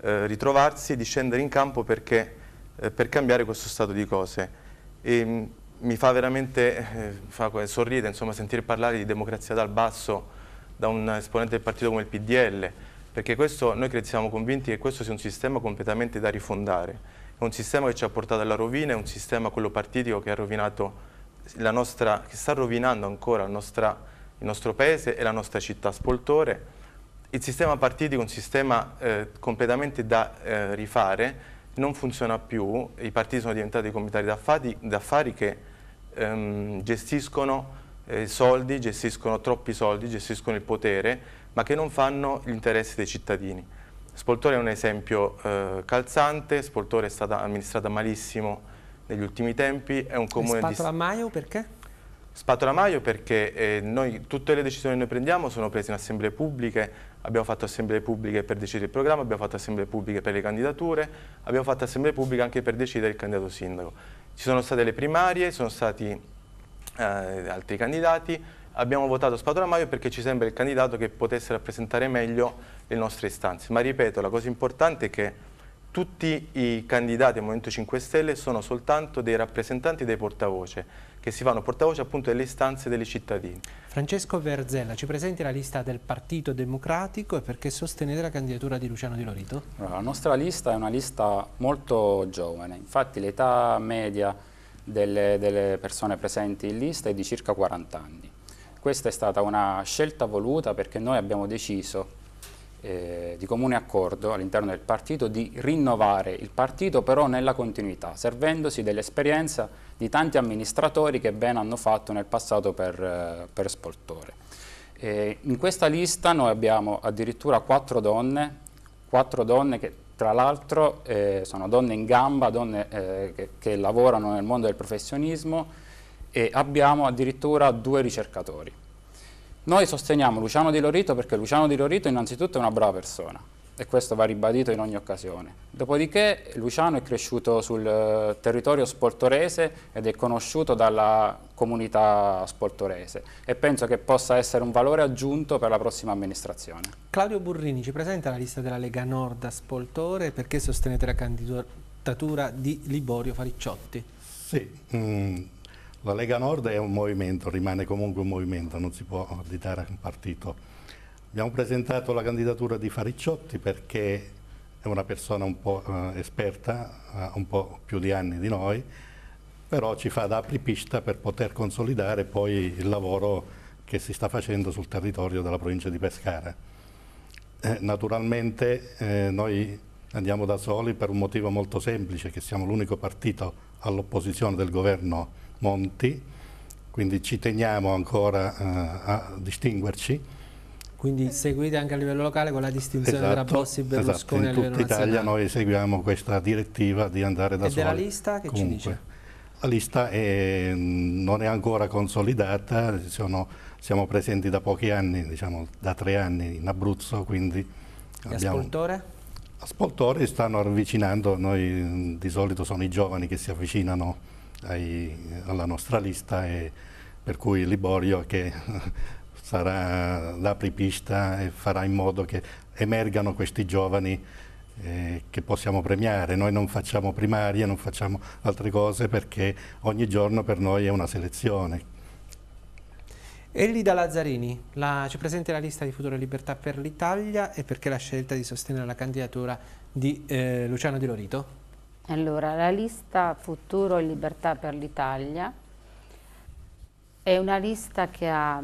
eh, ritrovarsi, di scendere in campo perché, eh, per cambiare questo stato di cose. E, mm, mi fa veramente eh, fa sorridere insomma, sentire parlare di democrazia dal basso da un esponente del partito come il PDL, perché questo, noi siamo convinti che questo sia un sistema completamente da rifondare. È un sistema che ci ha portato alla rovina, è un sistema, quello partitico, che, nostra, che sta rovinando ancora la nostra il nostro paese e la nostra città spoltore. Il sistema partitico è un sistema eh, completamente da eh, rifare, non funziona più, i partiti sono diventati comitati d'affari che ehm, gestiscono eh, soldi, gestiscono troppi soldi, gestiscono il potere, ma che non fanno gli interessi dei cittadini. Spoltore è un esempio eh, calzante, Spoltore è stata amministrata malissimo negli ultimi tempi, è un comune di... Spatola Maio perché? Spatola Maio perché eh, noi, tutte le decisioni che noi prendiamo sono prese in assemblee pubbliche, abbiamo fatto assemblee pubbliche per decidere il programma, abbiamo fatto assemblee pubbliche per le candidature, abbiamo fatto assemblee pubbliche anche per decidere il candidato sindaco. Ci sono state le primarie, sono stati eh, altri candidati, abbiamo votato Spatola Maio perché ci sembra il candidato che potesse rappresentare meglio le nostre istanze. Ma ripeto, la cosa importante è che tutti i candidati al Movimento 5 Stelle sono soltanto dei rappresentanti dei portavoce, che si fanno portavoce appunto delle istanze dei cittadini. Francesco Verzella, ci presenti la lista del Partito Democratico e perché sostenete la candidatura di Luciano Di Lorito? Allora, la nostra lista è una lista molto giovane, infatti l'età media delle, delle persone presenti in lista è di circa 40 anni. Questa è stata una scelta voluta perché noi abbiamo deciso eh, di comune accordo all'interno del partito di rinnovare il partito però nella continuità, servendosi dell'esperienza di tanti amministratori che ben hanno fatto nel passato per, eh, per Spoltore. E in questa lista noi abbiamo addirittura quattro donne, quattro donne che tra l'altro eh, sono donne in gamba, donne eh, che, che lavorano nel mondo del professionismo e abbiamo addirittura due ricercatori. Noi sosteniamo Luciano Di Lorito perché Luciano Di Lorito innanzitutto è una brava persona e questo va ribadito in ogni occasione. Dopodiché Luciano è cresciuto sul eh, territorio sportorese ed è conosciuto dalla comunità sportorese e penso che possa essere un valore aggiunto per la prossima amministrazione. Claudio Burrini ci presenta la lista della Lega Nord a Spoltore perché sostenete la candidatura di Liborio Faricciotti? Sì, mm la Lega Nord è un movimento, rimane comunque un movimento, non si può additare a un partito. Abbiamo presentato la candidatura di Faricciotti perché è una persona un po' eh, esperta, ha eh, un po' più di anni di noi, però ci fa da apripista per poter consolidare poi il lavoro che si sta facendo sul territorio della provincia di Pescara. Eh, naturalmente eh, noi andiamo da soli per un motivo molto semplice, che siamo l'unico partito all'opposizione del governo Monti, quindi ci teniamo ancora a, eh, a distinguerci. Quindi seguite anche a livello locale con la distinzione esatto, tra Bossi e esatto, Berlusconi esatto, in tutta Italia nazionale. noi seguiamo questa direttiva di andare da e soli. E della lista che Comunque, ci dice? La lista è, mm, non è ancora consolidata, sono, siamo presenti da pochi anni, diciamo da tre anni in Abruzzo, quindi... E abbiamo, ascoltore? Ascoltori stanno avvicinando, noi mm, di solito sono i giovani che si avvicinano ai, alla nostra lista e per cui Liborio che sarà l'apripista e farà in modo che emergano questi giovani eh, che possiamo premiare. Noi non facciamo primarie, non facciamo altre cose perché ogni giorno per noi è una selezione. Elida Lazzarini la, ci presenta la lista di Futura Libertà per l'Italia e perché la scelta di sostenere la candidatura di eh, Luciano Di Lorito? Allora, la lista Futuro e Libertà per l'Italia è una lista che ha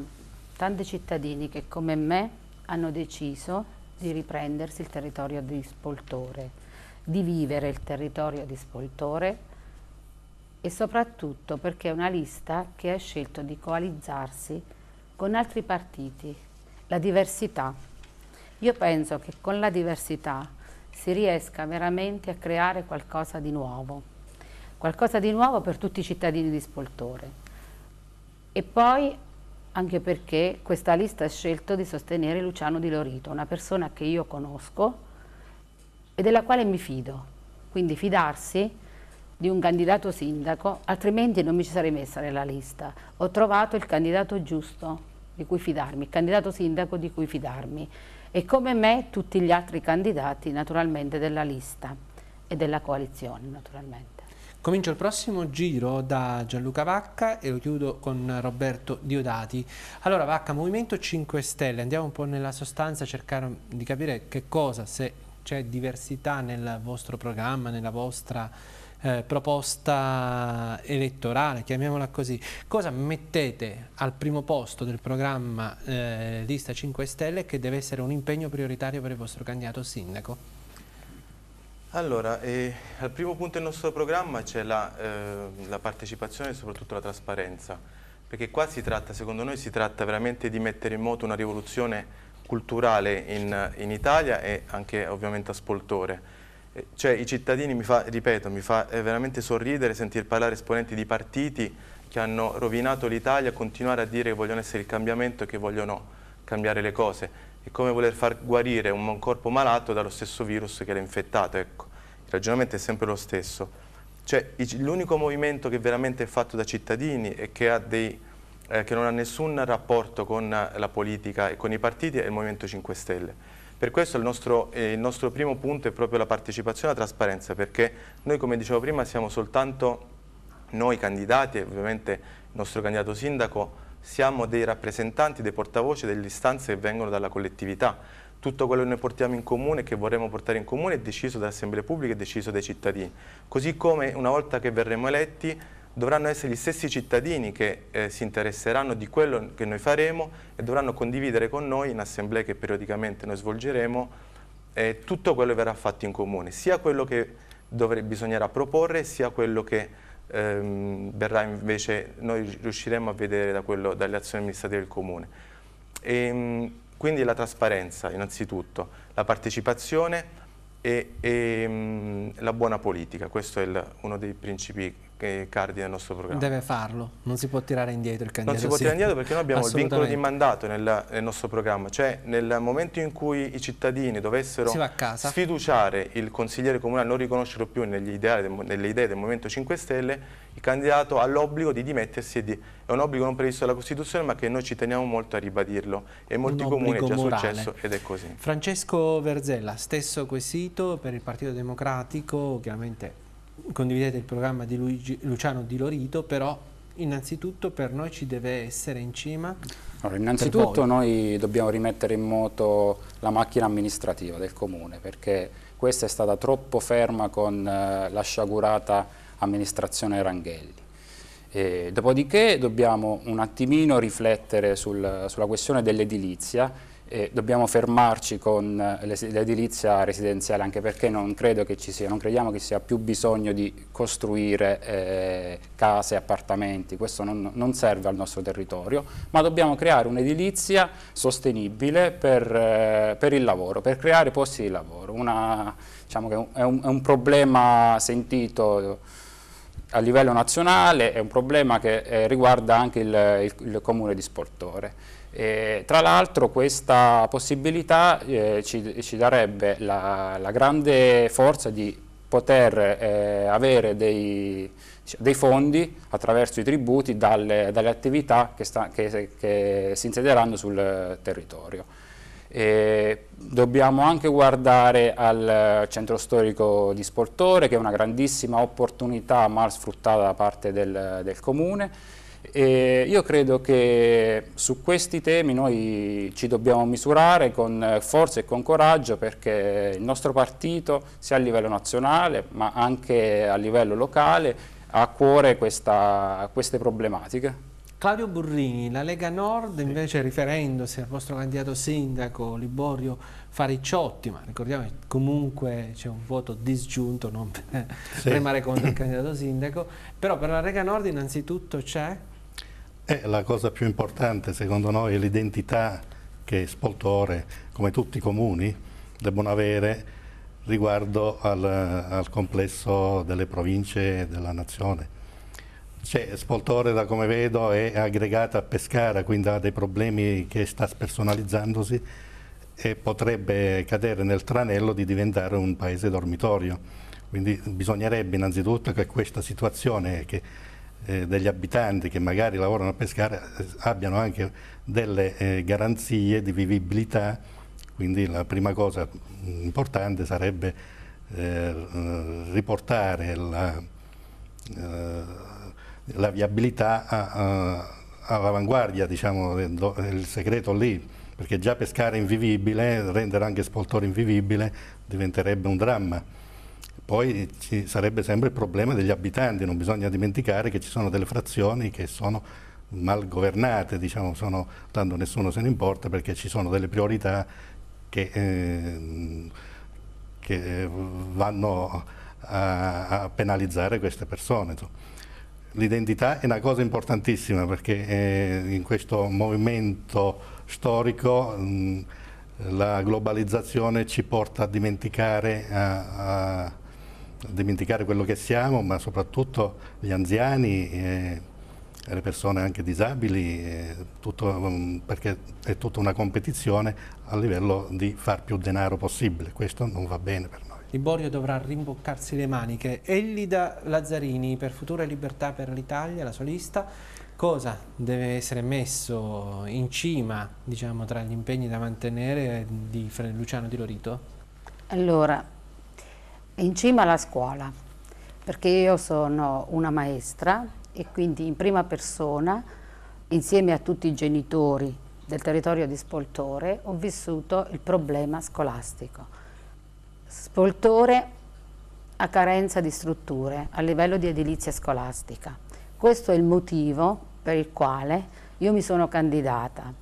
tanti cittadini che come me hanno deciso di riprendersi il territorio di Spoltore, di vivere il territorio di Spoltore e soprattutto perché è una lista che ha scelto di coalizzarsi con altri partiti, la diversità. Io penso che con la diversità si riesca veramente a creare qualcosa di nuovo, qualcosa di nuovo per tutti i cittadini di Spoltore. E poi anche perché questa lista ha scelto di sostenere Luciano Di Lorito, una persona che io conosco e della quale mi fido. Quindi fidarsi di un candidato sindaco, altrimenti non mi ci sarei messa nella lista. Ho trovato il candidato giusto di cui fidarmi, il candidato sindaco di cui fidarmi e come me tutti gli altri candidati naturalmente della lista e della coalizione naturalmente. Comincio il prossimo giro da Gianluca Vacca e lo chiudo con Roberto Diodati. Allora Vacca, Movimento 5 Stelle, andiamo un po' nella sostanza a cercare di capire che cosa, se c'è diversità nel vostro programma, nella vostra eh, proposta elettorale, chiamiamola così, cosa mettete al primo posto del programma eh, Lista 5 Stelle che deve essere un impegno prioritario per il vostro candidato sindaco? Allora, eh, al primo punto del nostro programma c'è la, eh, la partecipazione e soprattutto la trasparenza, perché qua si tratta, secondo noi, si tratta veramente di mettere in moto una rivoluzione culturale in, in Italia e anche ovviamente a Spoltore eh, cioè i cittadini, mi fa, ripeto, mi fa eh, veramente sorridere sentir parlare esponenti di partiti che hanno rovinato l'Italia, continuare a dire che vogliono essere il cambiamento e che vogliono cambiare le cose. È come voler far guarire un corpo malato dallo stesso virus che l'ha infettato. Ecco. Il ragionamento è sempre lo stesso. Cioè, l'unico movimento che veramente è fatto da cittadini e che, dei, eh, che non ha nessun rapporto con la politica e con i partiti è il Movimento 5 Stelle. Per questo il nostro, eh, il nostro primo punto è proprio la partecipazione e la trasparenza, perché noi come dicevo prima siamo soltanto noi candidati e ovviamente il nostro candidato sindaco siamo dei rappresentanti, dei portavoce delle istanze che vengono dalla collettività. Tutto quello che noi portiamo in comune, che vorremmo portare in comune, è deciso dalle assemblee pubbliche, è deciso dai cittadini. Così come una volta che verremo eletti dovranno essere gli stessi cittadini che eh, si interesseranno di quello che noi faremo e dovranno condividere con noi in assemblee che periodicamente noi svolgeremo eh, tutto quello che verrà fatto in comune, sia quello che dovrebbe, bisognerà proporre sia quello che ehm, verrà invece noi riusciremo a vedere da quello, dalle azioni amministrative del comune. E, ehm, quindi la trasparenza innanzitutto, la partecipazione e, e ehm, la buona politica, questo è il, uno dei principi cardi nel nostro programma. Deve farlo, non si può tirare indietro il candidato. Non si può tirare indietro perché noi abbiamo il vincolo di mandato nel, nel, nostro programma, cioè nel momento in cui i cittadini dovessero sfiduciare il consigliere comunale, non riconoscerlo più ideali, nelle idee del Movimento 5 Stelle, il candidato ha l'obbligo di dimettersi e di, è un obbligo non previsto dalla Costituzione ma che noi ci teniamo molto a ribadirlo e in molti comuni è già morale. successo ed è così. Francesco Verzella, stesso quesito per il Partito Democratico, chiaramente condividete il programma di Luigi, Luciano Di Lorito, però innanzitutto per noi ci deve essere in cima? Allora, innanzitutto noi dobbiamo rimettere in moto la macchina amministrativa del Comune, perché questa è stata troppo ferma con eh, la sciagurata amministrazione Ranghelli. E, dopodiché dobbiamo un attimino riflettere sul, sulla questione dell'edilizia, eh, dobbiamo fermarci con eh, l'edilizia residenziale anche perché non, che sia, non crediamo che ci sia più bisogno di costruire eh, case, appartamenti, questo non, non, serve al nostro territorio, ma dobbiamo creare un'edilizia sostenibile per, eh, per, il lavoro, per creare posti di lavoro. Una, diciamo è, un, è un problema sentito a livello nazionale è un problema che eh, riguarda anche il, il, il comune di Sportore. Eh, tra l'altro questa possibilità eh, ci, ci, darebbe la, la, grande forza di poter eh, avere dei, dei, fondi attraverso i tributi dalle, dalle attività che, sta, che, che, si insederanno sul territorio. E eh, dobbiamo anche guardare al centro storico di Sportore che è una grandissima opportunità mal sfruttata da parte del, del comune e io credo che su questi temi noi ci dobbiamo misurare con eh, forza e con coraggio perché il nostro partito, sia a livello nazionale ma anche a livello locale, ha a cuore questa, queste problematiche. Claudio Burrini, la Lega Nord invece riferendosi al vostro candidato sindaco Liborio Fariciotti, ma ricordiamo che comunque c'è un voto disgiunto, non per sì. remare contro il candidato sindaco, però per la Lega Nord innanzitutto c'è eh, la cosa più importante secondo noi è l'identità che Spoltore, come tutti i comuni, debbono avere riguardo al, al complesso delle province della nazione. Cioè, Spoltore, da come vedo, è aggregata a Pescara, quindi ha dei problemi che sta spersonalizzandosi e potrebbe cadere nel tranello di diventare un paese dormitorio. Quindi bisognerebbe innanzitutto che questa situazione che eh, degli abitanti che magari lavorano a pescare eh, abbiano anche delle eh, garanzie di vivibilità, quindi la prima cosa importante sarebbe eh, riportare la, eh, la viabilità a, a, all'avanguardia, diciamo, eh, il segreto lì, perché già pescare invivibile, rendere anche spoltore invivibile diventerebbe un dramma poi ci sarebbe sempre il problema degli abitanti, non bisogna dimenticare che ci sono delle frazioni che sono mal governate, diciamo, sono, tanto nessuno se ne importa perché ci sono delle priorità che, ehm, eh, che vanno a, a, penalizzare queste persone. L'identità è una cosa importantissima perché eh, in questo movimento storico mh, la globalizzazione ci porta a dimenticare, a, a dimenticare quello che siamo, ma soprattutto gli anziani, e le persone anche disabili, tutto, um, perché è tutta una competizione a livello di far più denaro possibile. Questo non va bene per noi. Liborio dovrà rimboccarsi le maniche. Ellida Lazzarini, per Futura Libertà per l'Italia, la solista, cosa deve essere messo in cima diciamo, tra gli impegni da mantenere di Luciano Di Lorito? Allora, in cima alla scuola, perché io sono una maestra e quindi in prima persona, insieme a tutti i genitori del territorio di Spoltore, ho vissuto il problema scolastico. Spoltore ha carenza di strutture a livello di edilizia scolastica. Questo è il motivo per il quale io mi sono candidata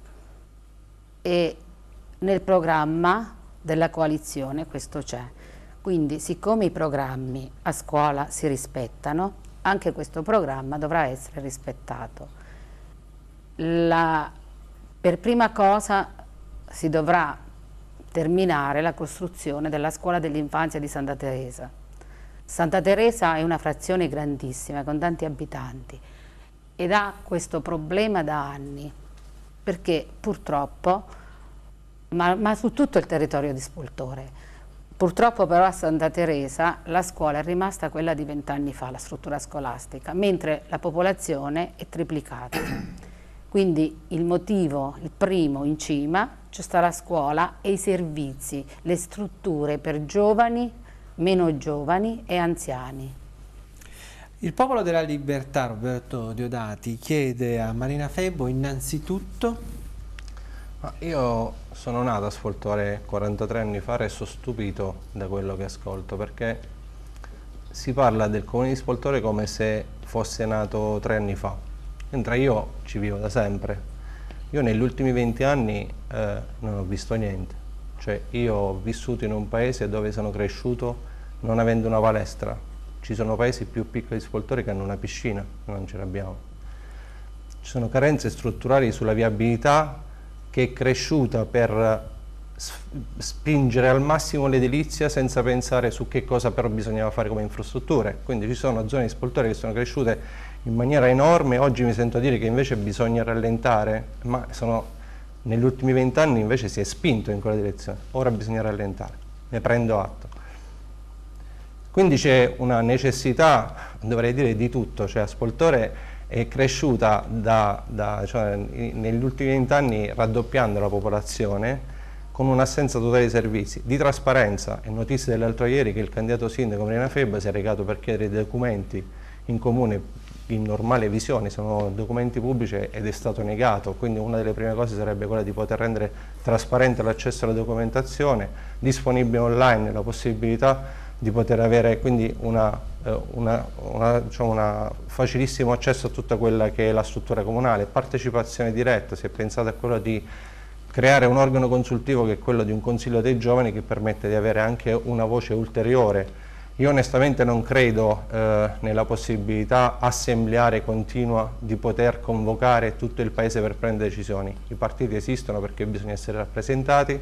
e nel programma della coalizione questo c'è. Quindi siccome i programmi a scuola si rispettano, anche questo programma dovrà essere rispettato. La, per prima cosa si dovrà terminare la costruzione della scuola dell'infanzia di Santa Teresa. Santa Teresa è una frazione grandissima, con tanti abitanti, ed ha questo problema da anni, perché purtroppo, ma, ma su tutto il territorio di Spoltore, Purtroppo però a Santa Teresa la scuola è rimasta quella di vent'anni fa, la struttura scolastica, mentre la popolazione è triplicata. Quindi il motivo, il primo in cima, c'è sta la scuola e i servizi, le strutture per giovani, meno giovani e anziani. Il popolo della libertà, Roberto Diodati, chiede a Marina Febo innanzitutto io sono nato ascoltore 43 anni fa e sono stupito da quello che ascolto perché si parla del comune di Spoltore come se fosse nato tre anni fa, mentre io ci vivo da sempre. Io negli ultimi 20 anni eh, non ho visto niente, cioè io ho vissuto in un paese dove sono cresciuto non avendo una palestra, ci sono paesi più piccoli di Spoltore che hanno una piscina, non ce l'abbiamo. Ci sono carenze strutturali sulla viabilità che è cresciuta per eh, spingere al massimo l'edilizia senza pensare su che cosa però bisognava fare come infrastrutture. Quindi ci sono zone di spoltore che sono cresciute in maniera enorme, oggi mi sento dire che invece bisogna rallentare, ma sono, negli ultimi vent'anni invece si è spinto in quella direzione, ora bisogna rallentare, ne prendo atto. Quindi c'è una necessità, dovrei dire, di tutto, cioè a spoltore è cresciuta da, da, cioè, negli ultimi vent'anni raddoppiando la popolazione con un'assenza totale di servizi, di trasparenza. È notizia dell'altro ieri che il candidato sindaco Marina Febba si è recato per chiedere i documenti in comune in normale visione, sono documenti pubblici ed è stato negato, quindi una delle prime cose sarebbe quella di poter rendere trasparente l'accesso alla documentazione, disponibile online la possibilità di poter avere quindi una eh, una, una, diciamo una facilissimo accesso a tutta quella che è la struttura comunale, partecipazione diretta, si è pensato a quello di creare un organo consultivo che è quello di un consiglio dei giovani che permette di avere anche una voce ulteriore. Io onestamente non credo eh, nella possibilità assembliare continua di poter convocare tutto il Paese per prendere decisioni. I partiti esistono perché bisogna essere rappresentati,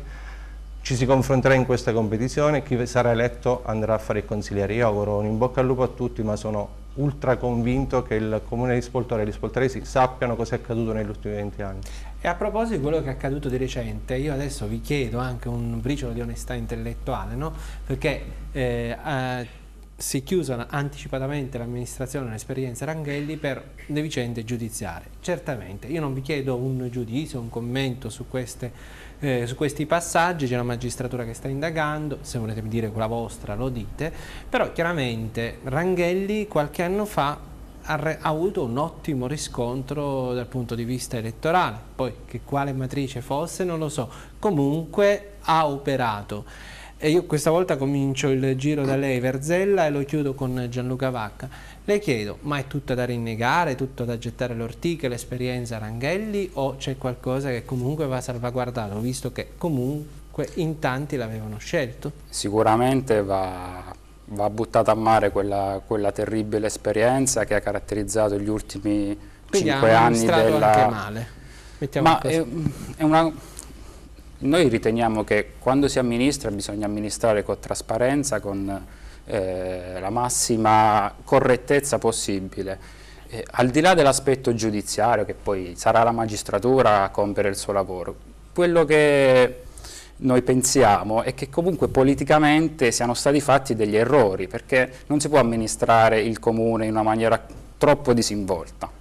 ci si confronterà in questa competizione, chi sarà eletto andrà a fare il consigliere. Io auguro un in bocca al lupo a tutti, ma sono ultra convinto che il comune di Spoltore e gli Spoltoresi sappiano cosa è accaduto negli ultimi 20 anni. E a proposito di quello che è accaduto di recente, io adesso vi chiedo anche un briciolo di onestà intellettuale, no? perché eh, eh, si è chiusa anticipatamente l'amministrazione l'esperienza Ranghelli per le vicende giudiziarie. Certamente, io non vi chiedo un giudizio, un commento su queste eh, su questi passaggi, c'è la magistratura che sta indagando, se volete dire quella vostra lo dite, però chiaramente Ranghelli qualche anno fa ha, avuto un ottimo riscontro dal punto di vista elettorale, poi che quale matrice fosse non lo so, comunque ha operato. E io questa volta comincio il giro da lei, Verzella, e lo chiudo con Gianluca Vacca. Le chiedo, ma è tutto da rinnegare, tutto da gettare l'ortica, l'esperienza Ranghelli, o c'è qualcosa che comunque va salvaguardato, visto che comunque in tanti l'avevano scelto? Sicuramente va, va, buttata a mare quella, quella terribile esperienza che ha caratterizzato gli ultimi Quindi cinque anni della... anche male. Mettiamo ma è, è una noi riteniamo che quando si amministra bisogna amministrare con trasparenza, con eh, la massima correttezza possibile. Eh, al di là dell'aspetto giudiziario, che poi sarà la magistratura a compiere il suo lavoro, quello che noi pensiamo è che comunque politicamente siano stati fatti degli errori, perché non si può amministrare il comune in una maniera troppo disinvolta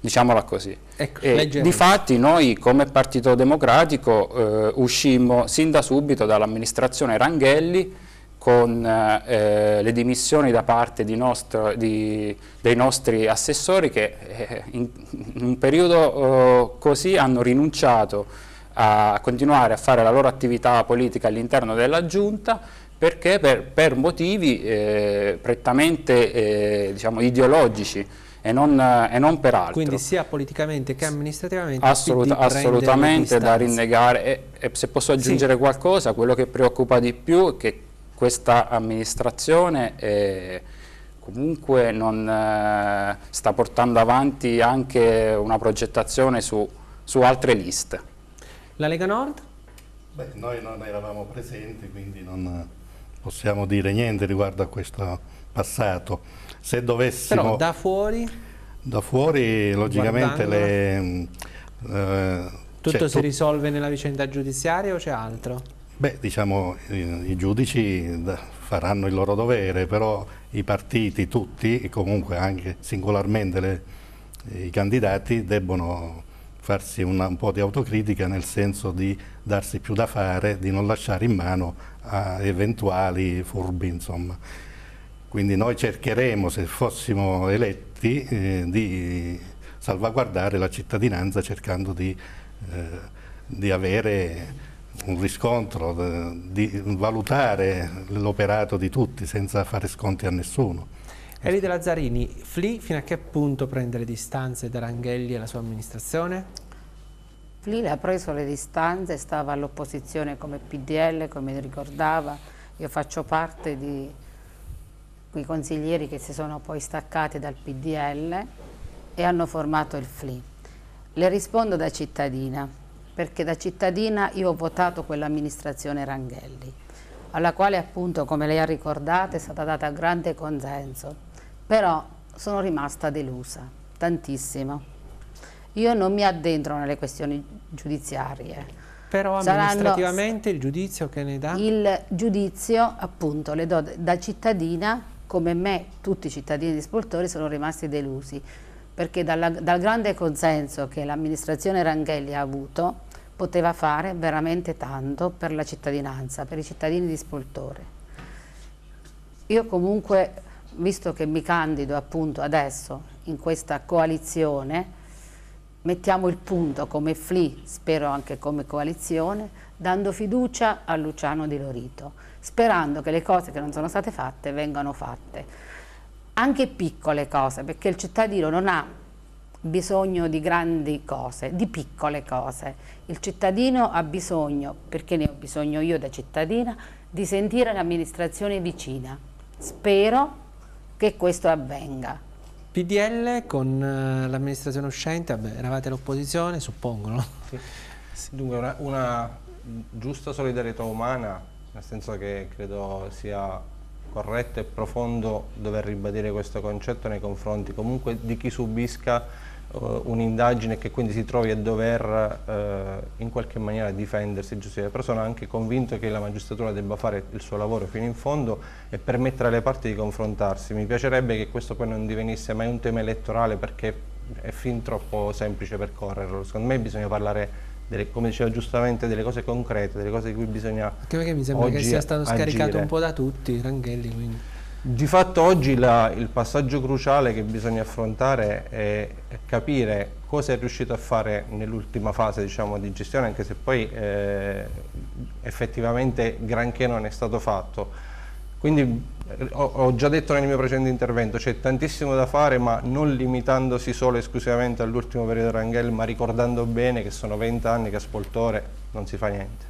diciamola così. Ecco, difatti noi come Partito Democratico eh, uscimmo sin da subito dall'amministrazione Ranghelli con eh, eh, le dimissioni da parte di nostro, di, dei nostri assessori che eh, in, in, un periodo oh, così hanno rinunciato a continuare a fare la loro attività politica all'interno della giunta perché per, per motivi eh, prettamente eh, diciamo, ideologici e non, eh, e non per altro. Quindi sia politicamente che amministrativamente Assoluta, assolutamente da rinnegare e, e, se posso aggiungere sì. qualcosa, quello che preoccupa di più è che questa amministrazione è, eh, comunque non eh, sta portando avanti anche una progettazione su, su altre liste. La Lega Nord? Beh, noi non eravamo presenti quindi non possiamo dire niente riguardo a questo passato se dovessimo... Però da fuori? Da fuori logicamente le... Eh, Tutto cioè, si tu... risolve nella vicenda giudiziaria o c'è altro? Beh, diciamo, i, i giudici faranno il loro dovere, però i partiti tutti, e comunque anche singolarmente le, i candidati, debbono farsi una, un po' di autocritica nel senso di darsi più da fare, di non lasciare in mano a eventuali furbi. Insomma. Quindi noi cercheremo, se fossimo eletti, eh, di salvaguardare la cittadinanza cercando di, eh, di avere un riscontro, eh, di valutare l'operato di tutti senza fare sconti a nessuno. Elide Lazzarini, Fli fino a che punto prende le distanze da Ranghelli e la sua amministrazione? Fli ha preso le distanze, stava all'opposizione come PDL, come ricordava, io faccio parte di quei consiglieri che si sono poi staccati dal PDL e hanno formato il FLI. Le rispondo da cittadina, perché da cittadina io ho votato quell'amministrazione Ranghelli, alla quale appunto, come lei ha ricordato, è stata data grande consenso, però sono rimasta delusa, tantissimo. Io non mi addentro nelle questioni giudiziarie, però amministrativamente Saranno il giudizio che ne dà? Il giudizio, appunto, le do da cittadina come me tutti i cittadini di Spoltori sono rimasti delusi perché dalla, dal grande consenso che l'amministrazione Ranghelli ha avuto poteva fare veramente tanto per la cittadinanza, per i cittadini di Spoltore. Io comunque, visto che mi candido appunto adesso in questa coalizione, mettiamo il punto come FLI, spero anche come coalizione, dando fiducia a Luciano Di Lorito sperando che le cose che non sono state fatte vengano fatte. Anche piccole cose, perché il cittadino non ha bisogno di grandi cose, di piccole cose. Il cittadino ha bisogno, perché ne ho bisogno io da cittadina, di sentire l'amministrazione vicina. Spero che questo avvenga. PDL con eh, l'amministrazione uscente, vabbè, eravate l'opposizione, suppongo, no? Sì. Dunque, una, una giusta solidarietà umana nel senso che credo sia corretto e profondo dover ribadire questo concetto nei confronti comunque di chi subisca uh, un'indagine e che quindi si trovi a dover uh, in qualche maniera difendersi giustificare. Però sono anche convinto che la magistratura debba fare il suo lavoro fino in fondo e permettere alle parti di confrontarsi. Mi piacerebbe che questo poi non divenisse mai un tema elettorale perché è fin troppo semplice percorrerlo. Secondo me bisogna parlare delle, come diceva giustamente, delle cose concrete, delle cose di cui bisogna Anche perché mi sembra che sia stato agire. scaricato un po' da tutti, Ranghelli, quindi. Di fatto oggi la, il passaggio cruciale che bisogna affrontare è capire cosa è riuscito a fare nell'ultima fase diciamo, di gestione, anche se poi eh, effettivamente granché non è stato fatto. Quindi ho, ho già detto nel mio precedente intervento, c'è tantissimo da fare, ma non limitandosi solo e esclusivamente all'ultimo periodo Rangel, ma ricordando bene che sono 20 anni che a Spoltore non si fa niente.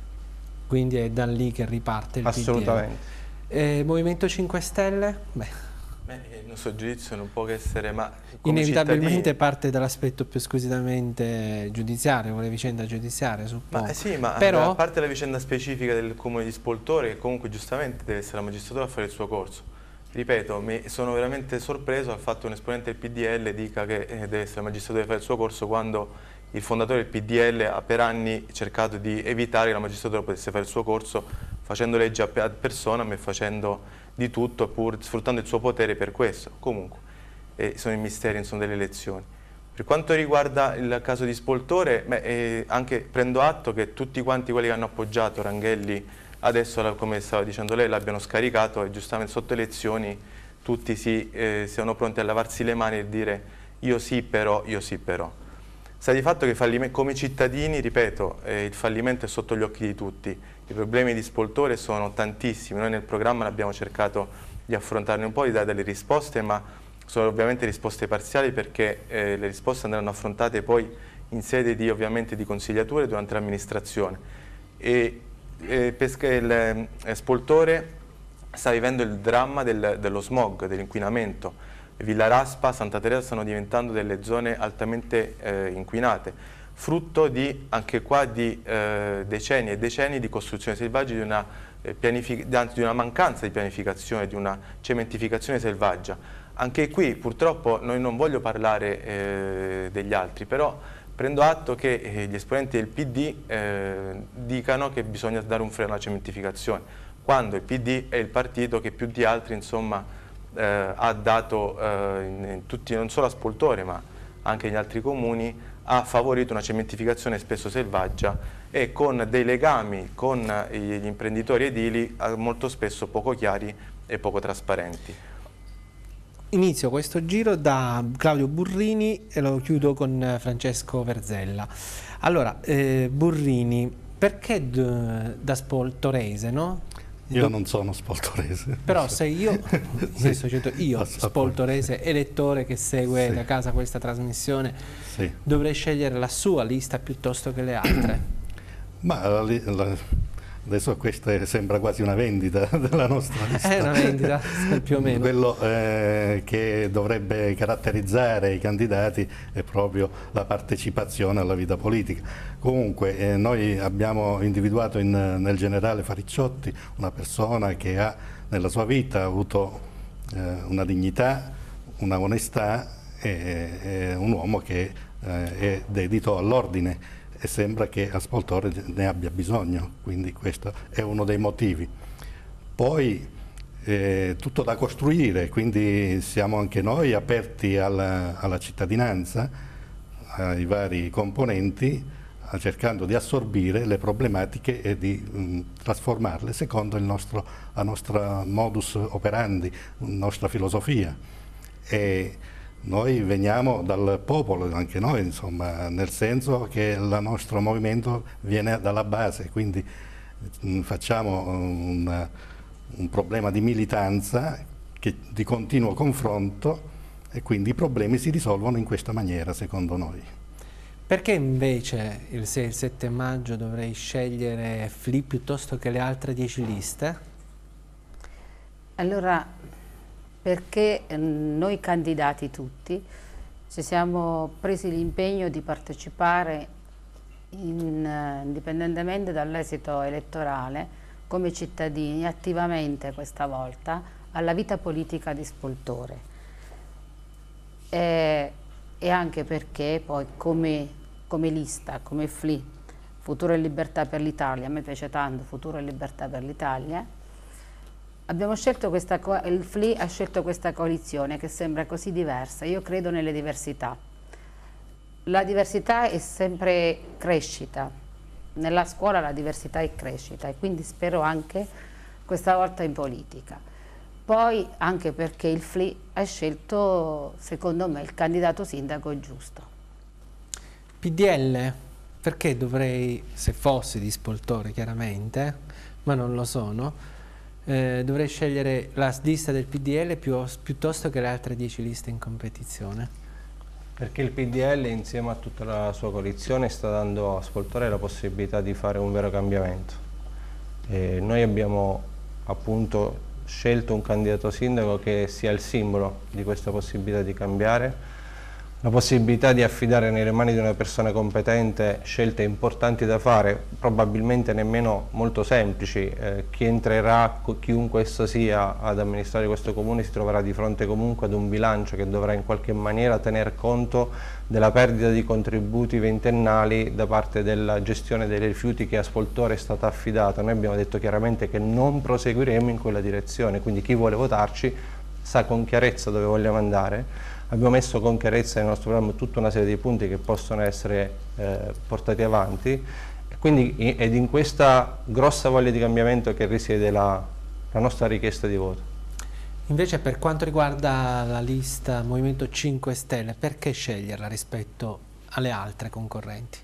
Quindi è da lì che riparte il Assolutamente. Eh, Movimento 5 Stelle? Beh. Beh, eh, il nostro giudizio non può che essere... Ma Inevitabilmente cittadini... parte dall'aspetto più squisitamente giudiziario, con le vicende giudiziarie, suppongo. Ma, eh, sì, ma Però... a parte la vicenda specifica del comune di Spoltore, che comunque giustamente deve essere la magistratura a fare il suo corso. Ripeto, mi sono veramente sorpreso al fatto che un esponente del PDL dica che eh, deve essere la magistratura a fare il suo corso quando il fondatore del PDL ha per anni cercato di evitare che la magistratura potesse fare il suo corso facendo legge ad persona e facendo di tutto pur sfruttando il suo potere per questo. Comunque, eh, sono i misteri insomma, delle elezioni. Per quanto riguarda il caso di Spoltore, beh, eh, anche prendo atto che tutti quanti quelli che hanno appoggiato Ranghelli adesso, come stava dicendo lei, l'abbiano scaricato e giustamente sotto elezioni tutti si, eh, siano pronti a lavarsi le mani e dire io sì però, io sì però. Sta di fatto che come cittadini, ripeto, eh, il fallimento è sotto gli occhi di tutti. I problemi di spoltore sono tantissimi, noi nel programma abbiamo cercato di affrontarne un po', di dare delle risposte, ma sono ovviamente risposte parziali perché eh, le risposte andranno affrontate poi in sede di, ovviamente, di consigliature durante l'amministrazione. E, e il eh, spoltore sta vivendo il dramma del, dello smog, dell'inquinamento. Villa Raspa, Santa Teresa stanno diventando delle zone altamente eh, inquinate frutto di, anche qua di eh, decenni e decenni di costruzione selvaggia, di una, eh, di una mancanza di pianificazione, di una cementificazione selvaggia. Anche qui purtroppo noi non voglio parlare eh, degli altri, però prendo atto che eh, gli esponenti del PD eh, dicano che bisogna dare un freno alla cementificazione, quando il PD è il partito che più di altri insomma, eh, ha dato in, in tutti, non solo a Spoltore ma anche negli altri comuni, ha favorito una cementificazione spesso selvaggia e con dei legami con eh, gli imprenditori edili eh, molto spesso poco chiari e poco trasparenti. Inizio questo giro da Claudio Burrini e lo chiudo con eh, Francesco Verzella. Allora, eh, Burrini, perché da Spol Torese, no? Io non sono spoltorese. Però se io, sì. società, io spoltorese, elettore che segue sì. da casa questa trasmissione, sì. dovrei scegliere la sua lista piuttosto che le altre. Ma la, la, Adesso questa sembra quasi una vendita della nostra eh, lista. È una vendita, più o meno. Quello eh, che dovrebbe caratterizzare i candidati è proprio la partecipazione alla vita politica. Comunque eh, noi abbiamo individuato in, nel generale Faricciotti una persona che ha nella sua vita avuto eh, una dignità, una onestà e, e un uomo che eh, è dedito all'ordine e sembra che Aspoltore ne abbia bisogno, quindi questo è uno dei motivi. Poi eh, tutto da costruire, quindi siamo anche noi aperti alla, alla cittadinanza, ai vari componenti, cercando di assorbire le problematiche e di mh, mm, trasformarle secondo il nostro la nostra modus operandi, la nostra filosofia. E, noi veniamo dal popolo, anche noi, insomma, nel senso che il nostro movimento viene dalla base, quindi mm, facciamo mm, un, un problema di militanza, che, di continuo confronto e quindi i problemi si risolvono in questa maniera, secondo noi. Perché invece il 6 e il 7 maggio dovrei scegliere FLI piuttosto che le altre 10 liste? Allora, perché ehm, noi candidati tutti ci siamo presi l'impegno di partecipare in, eh, indipendentemente dall'esito elettorale come cittadini attivamente questa volta alla vita politica di Spoltore e, e anche perché poi come, come lista, come FLI, Futuro e Libertà per l'Italia, a me piace tanto Futuro e Libertà per l'Italia, Abbiamo scelto questa, il FLI ha scelto questa coalizione che sembra così diversa, io credo nelle diversità. La diversità è sempre crescita, nella scuola la diversità è crescita e quindi spero anche questa volta in politica. Poi anche perché il FLI ha scelto, secondo me, il candidato sindaco giusto. PDL, perché dovrei, se fossi di Spoltore chiaramente, ma non lo sono, eh, dovrei scegliere la lista del PDL più, piuttosto che le altre 10 liste in competizione? Perché il PDL insieme a tutta la sua coalizione sta dando a Spoltore la possibilità di fare un vero cambiamento. E noi abbiamo appunto scelto un candidato sindaco che sia il simbolo di questa possibilità di cambiare, la possibilità di affidare nelle mani di una persona competente scelte importanti da fare, probabilmente nemmeno molto semplici, eh, chi entrerà, chiunque esso sia ad amministrare questo comune si troverà di fronte comunque ad un bilancio che dovrà in qualche maniera tener conto della perdita di contributi ventennali da parte della gestione dei rifiuti che a Spoltore è stata affidata. Noi abbiamo detto chiaramente che non proseguiremo in quella direzione, quindi chi vuole votarci sa con chiarezza dove vogliamo andare Abbiamo messo con chiarezza nel nostro programma tutta una serie di punti che possono essere eh, portati avanti quindi, ed in questa grossa voglia di cambiamento che risiede la, la nostra richiesta di voto. Invece per quanto riguarda la lista Movimento 5 Stelle, perché sceglierla rispetto alle altre concorrenti?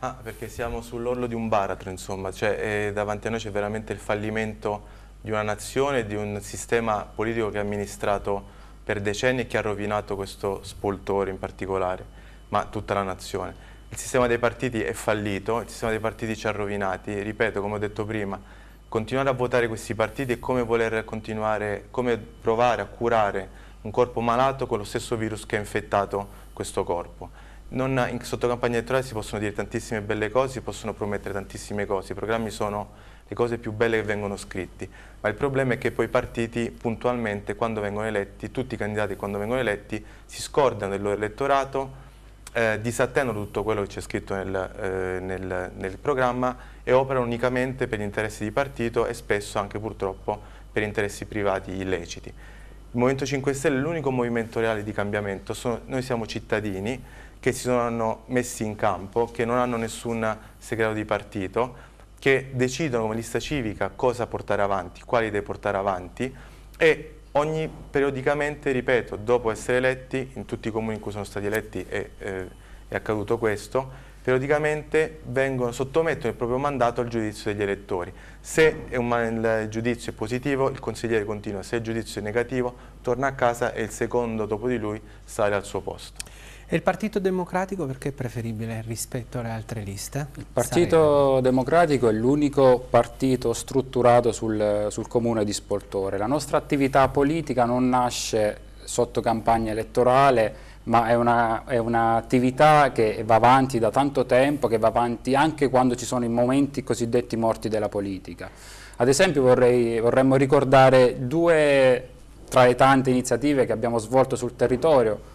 Ah, perché siamo sull'orlo di un baratro, insomma, cioè, eh, davanti a noi c'è veramente il fallimento di una nazione, di un sistema politico che è amministrato per decenni e che ha rovinato questo spoltore in particolare, ma tutta la nazione. Il sistema dei partiti è fallito, il sistema dei partiti ci ha rovinati, ripeto come ho detto prima, continuare a votare questi partiti è come voler continuare, come provare a curare un corpo malato con lo stesso virus che ha infettato questo corpo. Non, in, sotto campagna elettorale si possono dire tantissime belle cose, si possono promettere tantissime cose, i programmi sono le cose più belle che vengono scritti, ma il problema è che poi i partiti puntualmente quando vengono eletti, tutti i candidati quando vengono eletti, si scordano del loro elettorato, eh, disattendono tutto quello che c'è scritto nel, eh, nel, nel programma e operano unicamente per gli interessi di partito e spesso anche purtroppo per interessi privati illeciti. Il Movimento 5 Stelle è l'unico movimento reale di cambiamento, sono, noi siamo cittadini che si sono messi in campo, che non hanno nessun segreto di partito, che decidono come lista civica cosa portare avanti, quali deve portare avanti e ogni, periodicamente, ripeto, dopo essere eletti, in tutti i comuni in cui sono stati eletti è, eh, è accaduto questo, periodicamente vengono, sottomettono il proprio mandato al giudizio degli elettori. Se il giudizio è positivo il consigliere continua, se il giudizio è negativo torna a casa e il secondo dopo di lui sale al suo posto. E il Partito Democratico perché è preferibile rispetto alle altre liste? Il Partito Sai... Democratico è l'unico partito strutturato sul, sul comune di Sportore. La nostra attività politica non nasce sotto campagna elettorale, ma è un'attività una che va avanti da tanto tempo, che va avanti anche quando ci sono i momenti cosiddetti morti della politica. Ad esempio vorrei, vorremmo ricordare due tra le tante iniziative che abbiamo svolto sul territorio,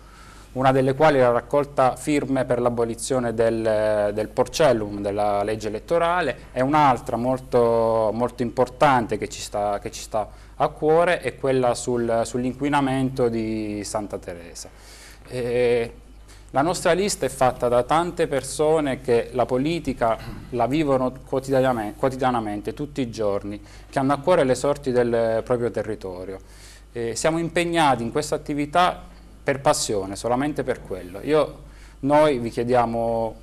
una delle quali è la raccolta firme per l'abolizione del, del, porcellum, della legge elettorale, e un'altra molto, molto, importante che ci, sta, che ci, sta, a cuore è quella sul, sull'inquinamento di Santa Teresa. E la nostra lista è fatta da tante persone che la politica la vivono quotidianamente, quotidianamente tutti i giorni, che hanno a cuore le sorti del proprio territorio. E siamo impegnati in questa attività per passione, solamente per quello. Io, noi vi chiediamo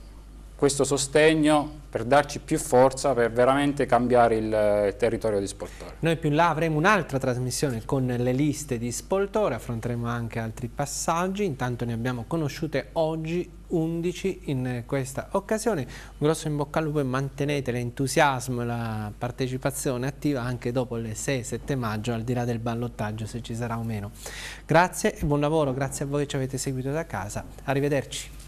questo sostegno per darci più forza, per veramente cambiare il eh, territorio di Spoltore. Noi più in là avremo un'altra trasmissione con le liste di Spoltore, affronteremo anche altri passaggi, intanto ne abbiamo conosciute oggi 11 in questa occasione. Un grosso in bocca al lupo e mantenete l'entusiasmo e la partecipazione attiva anche dopo il 6-7 maggio, al di là del ballottaggio se ci sarà o meno. Grazie e buon lavoro, grazie a voi che ci avete seguito da casa. Arrivederci.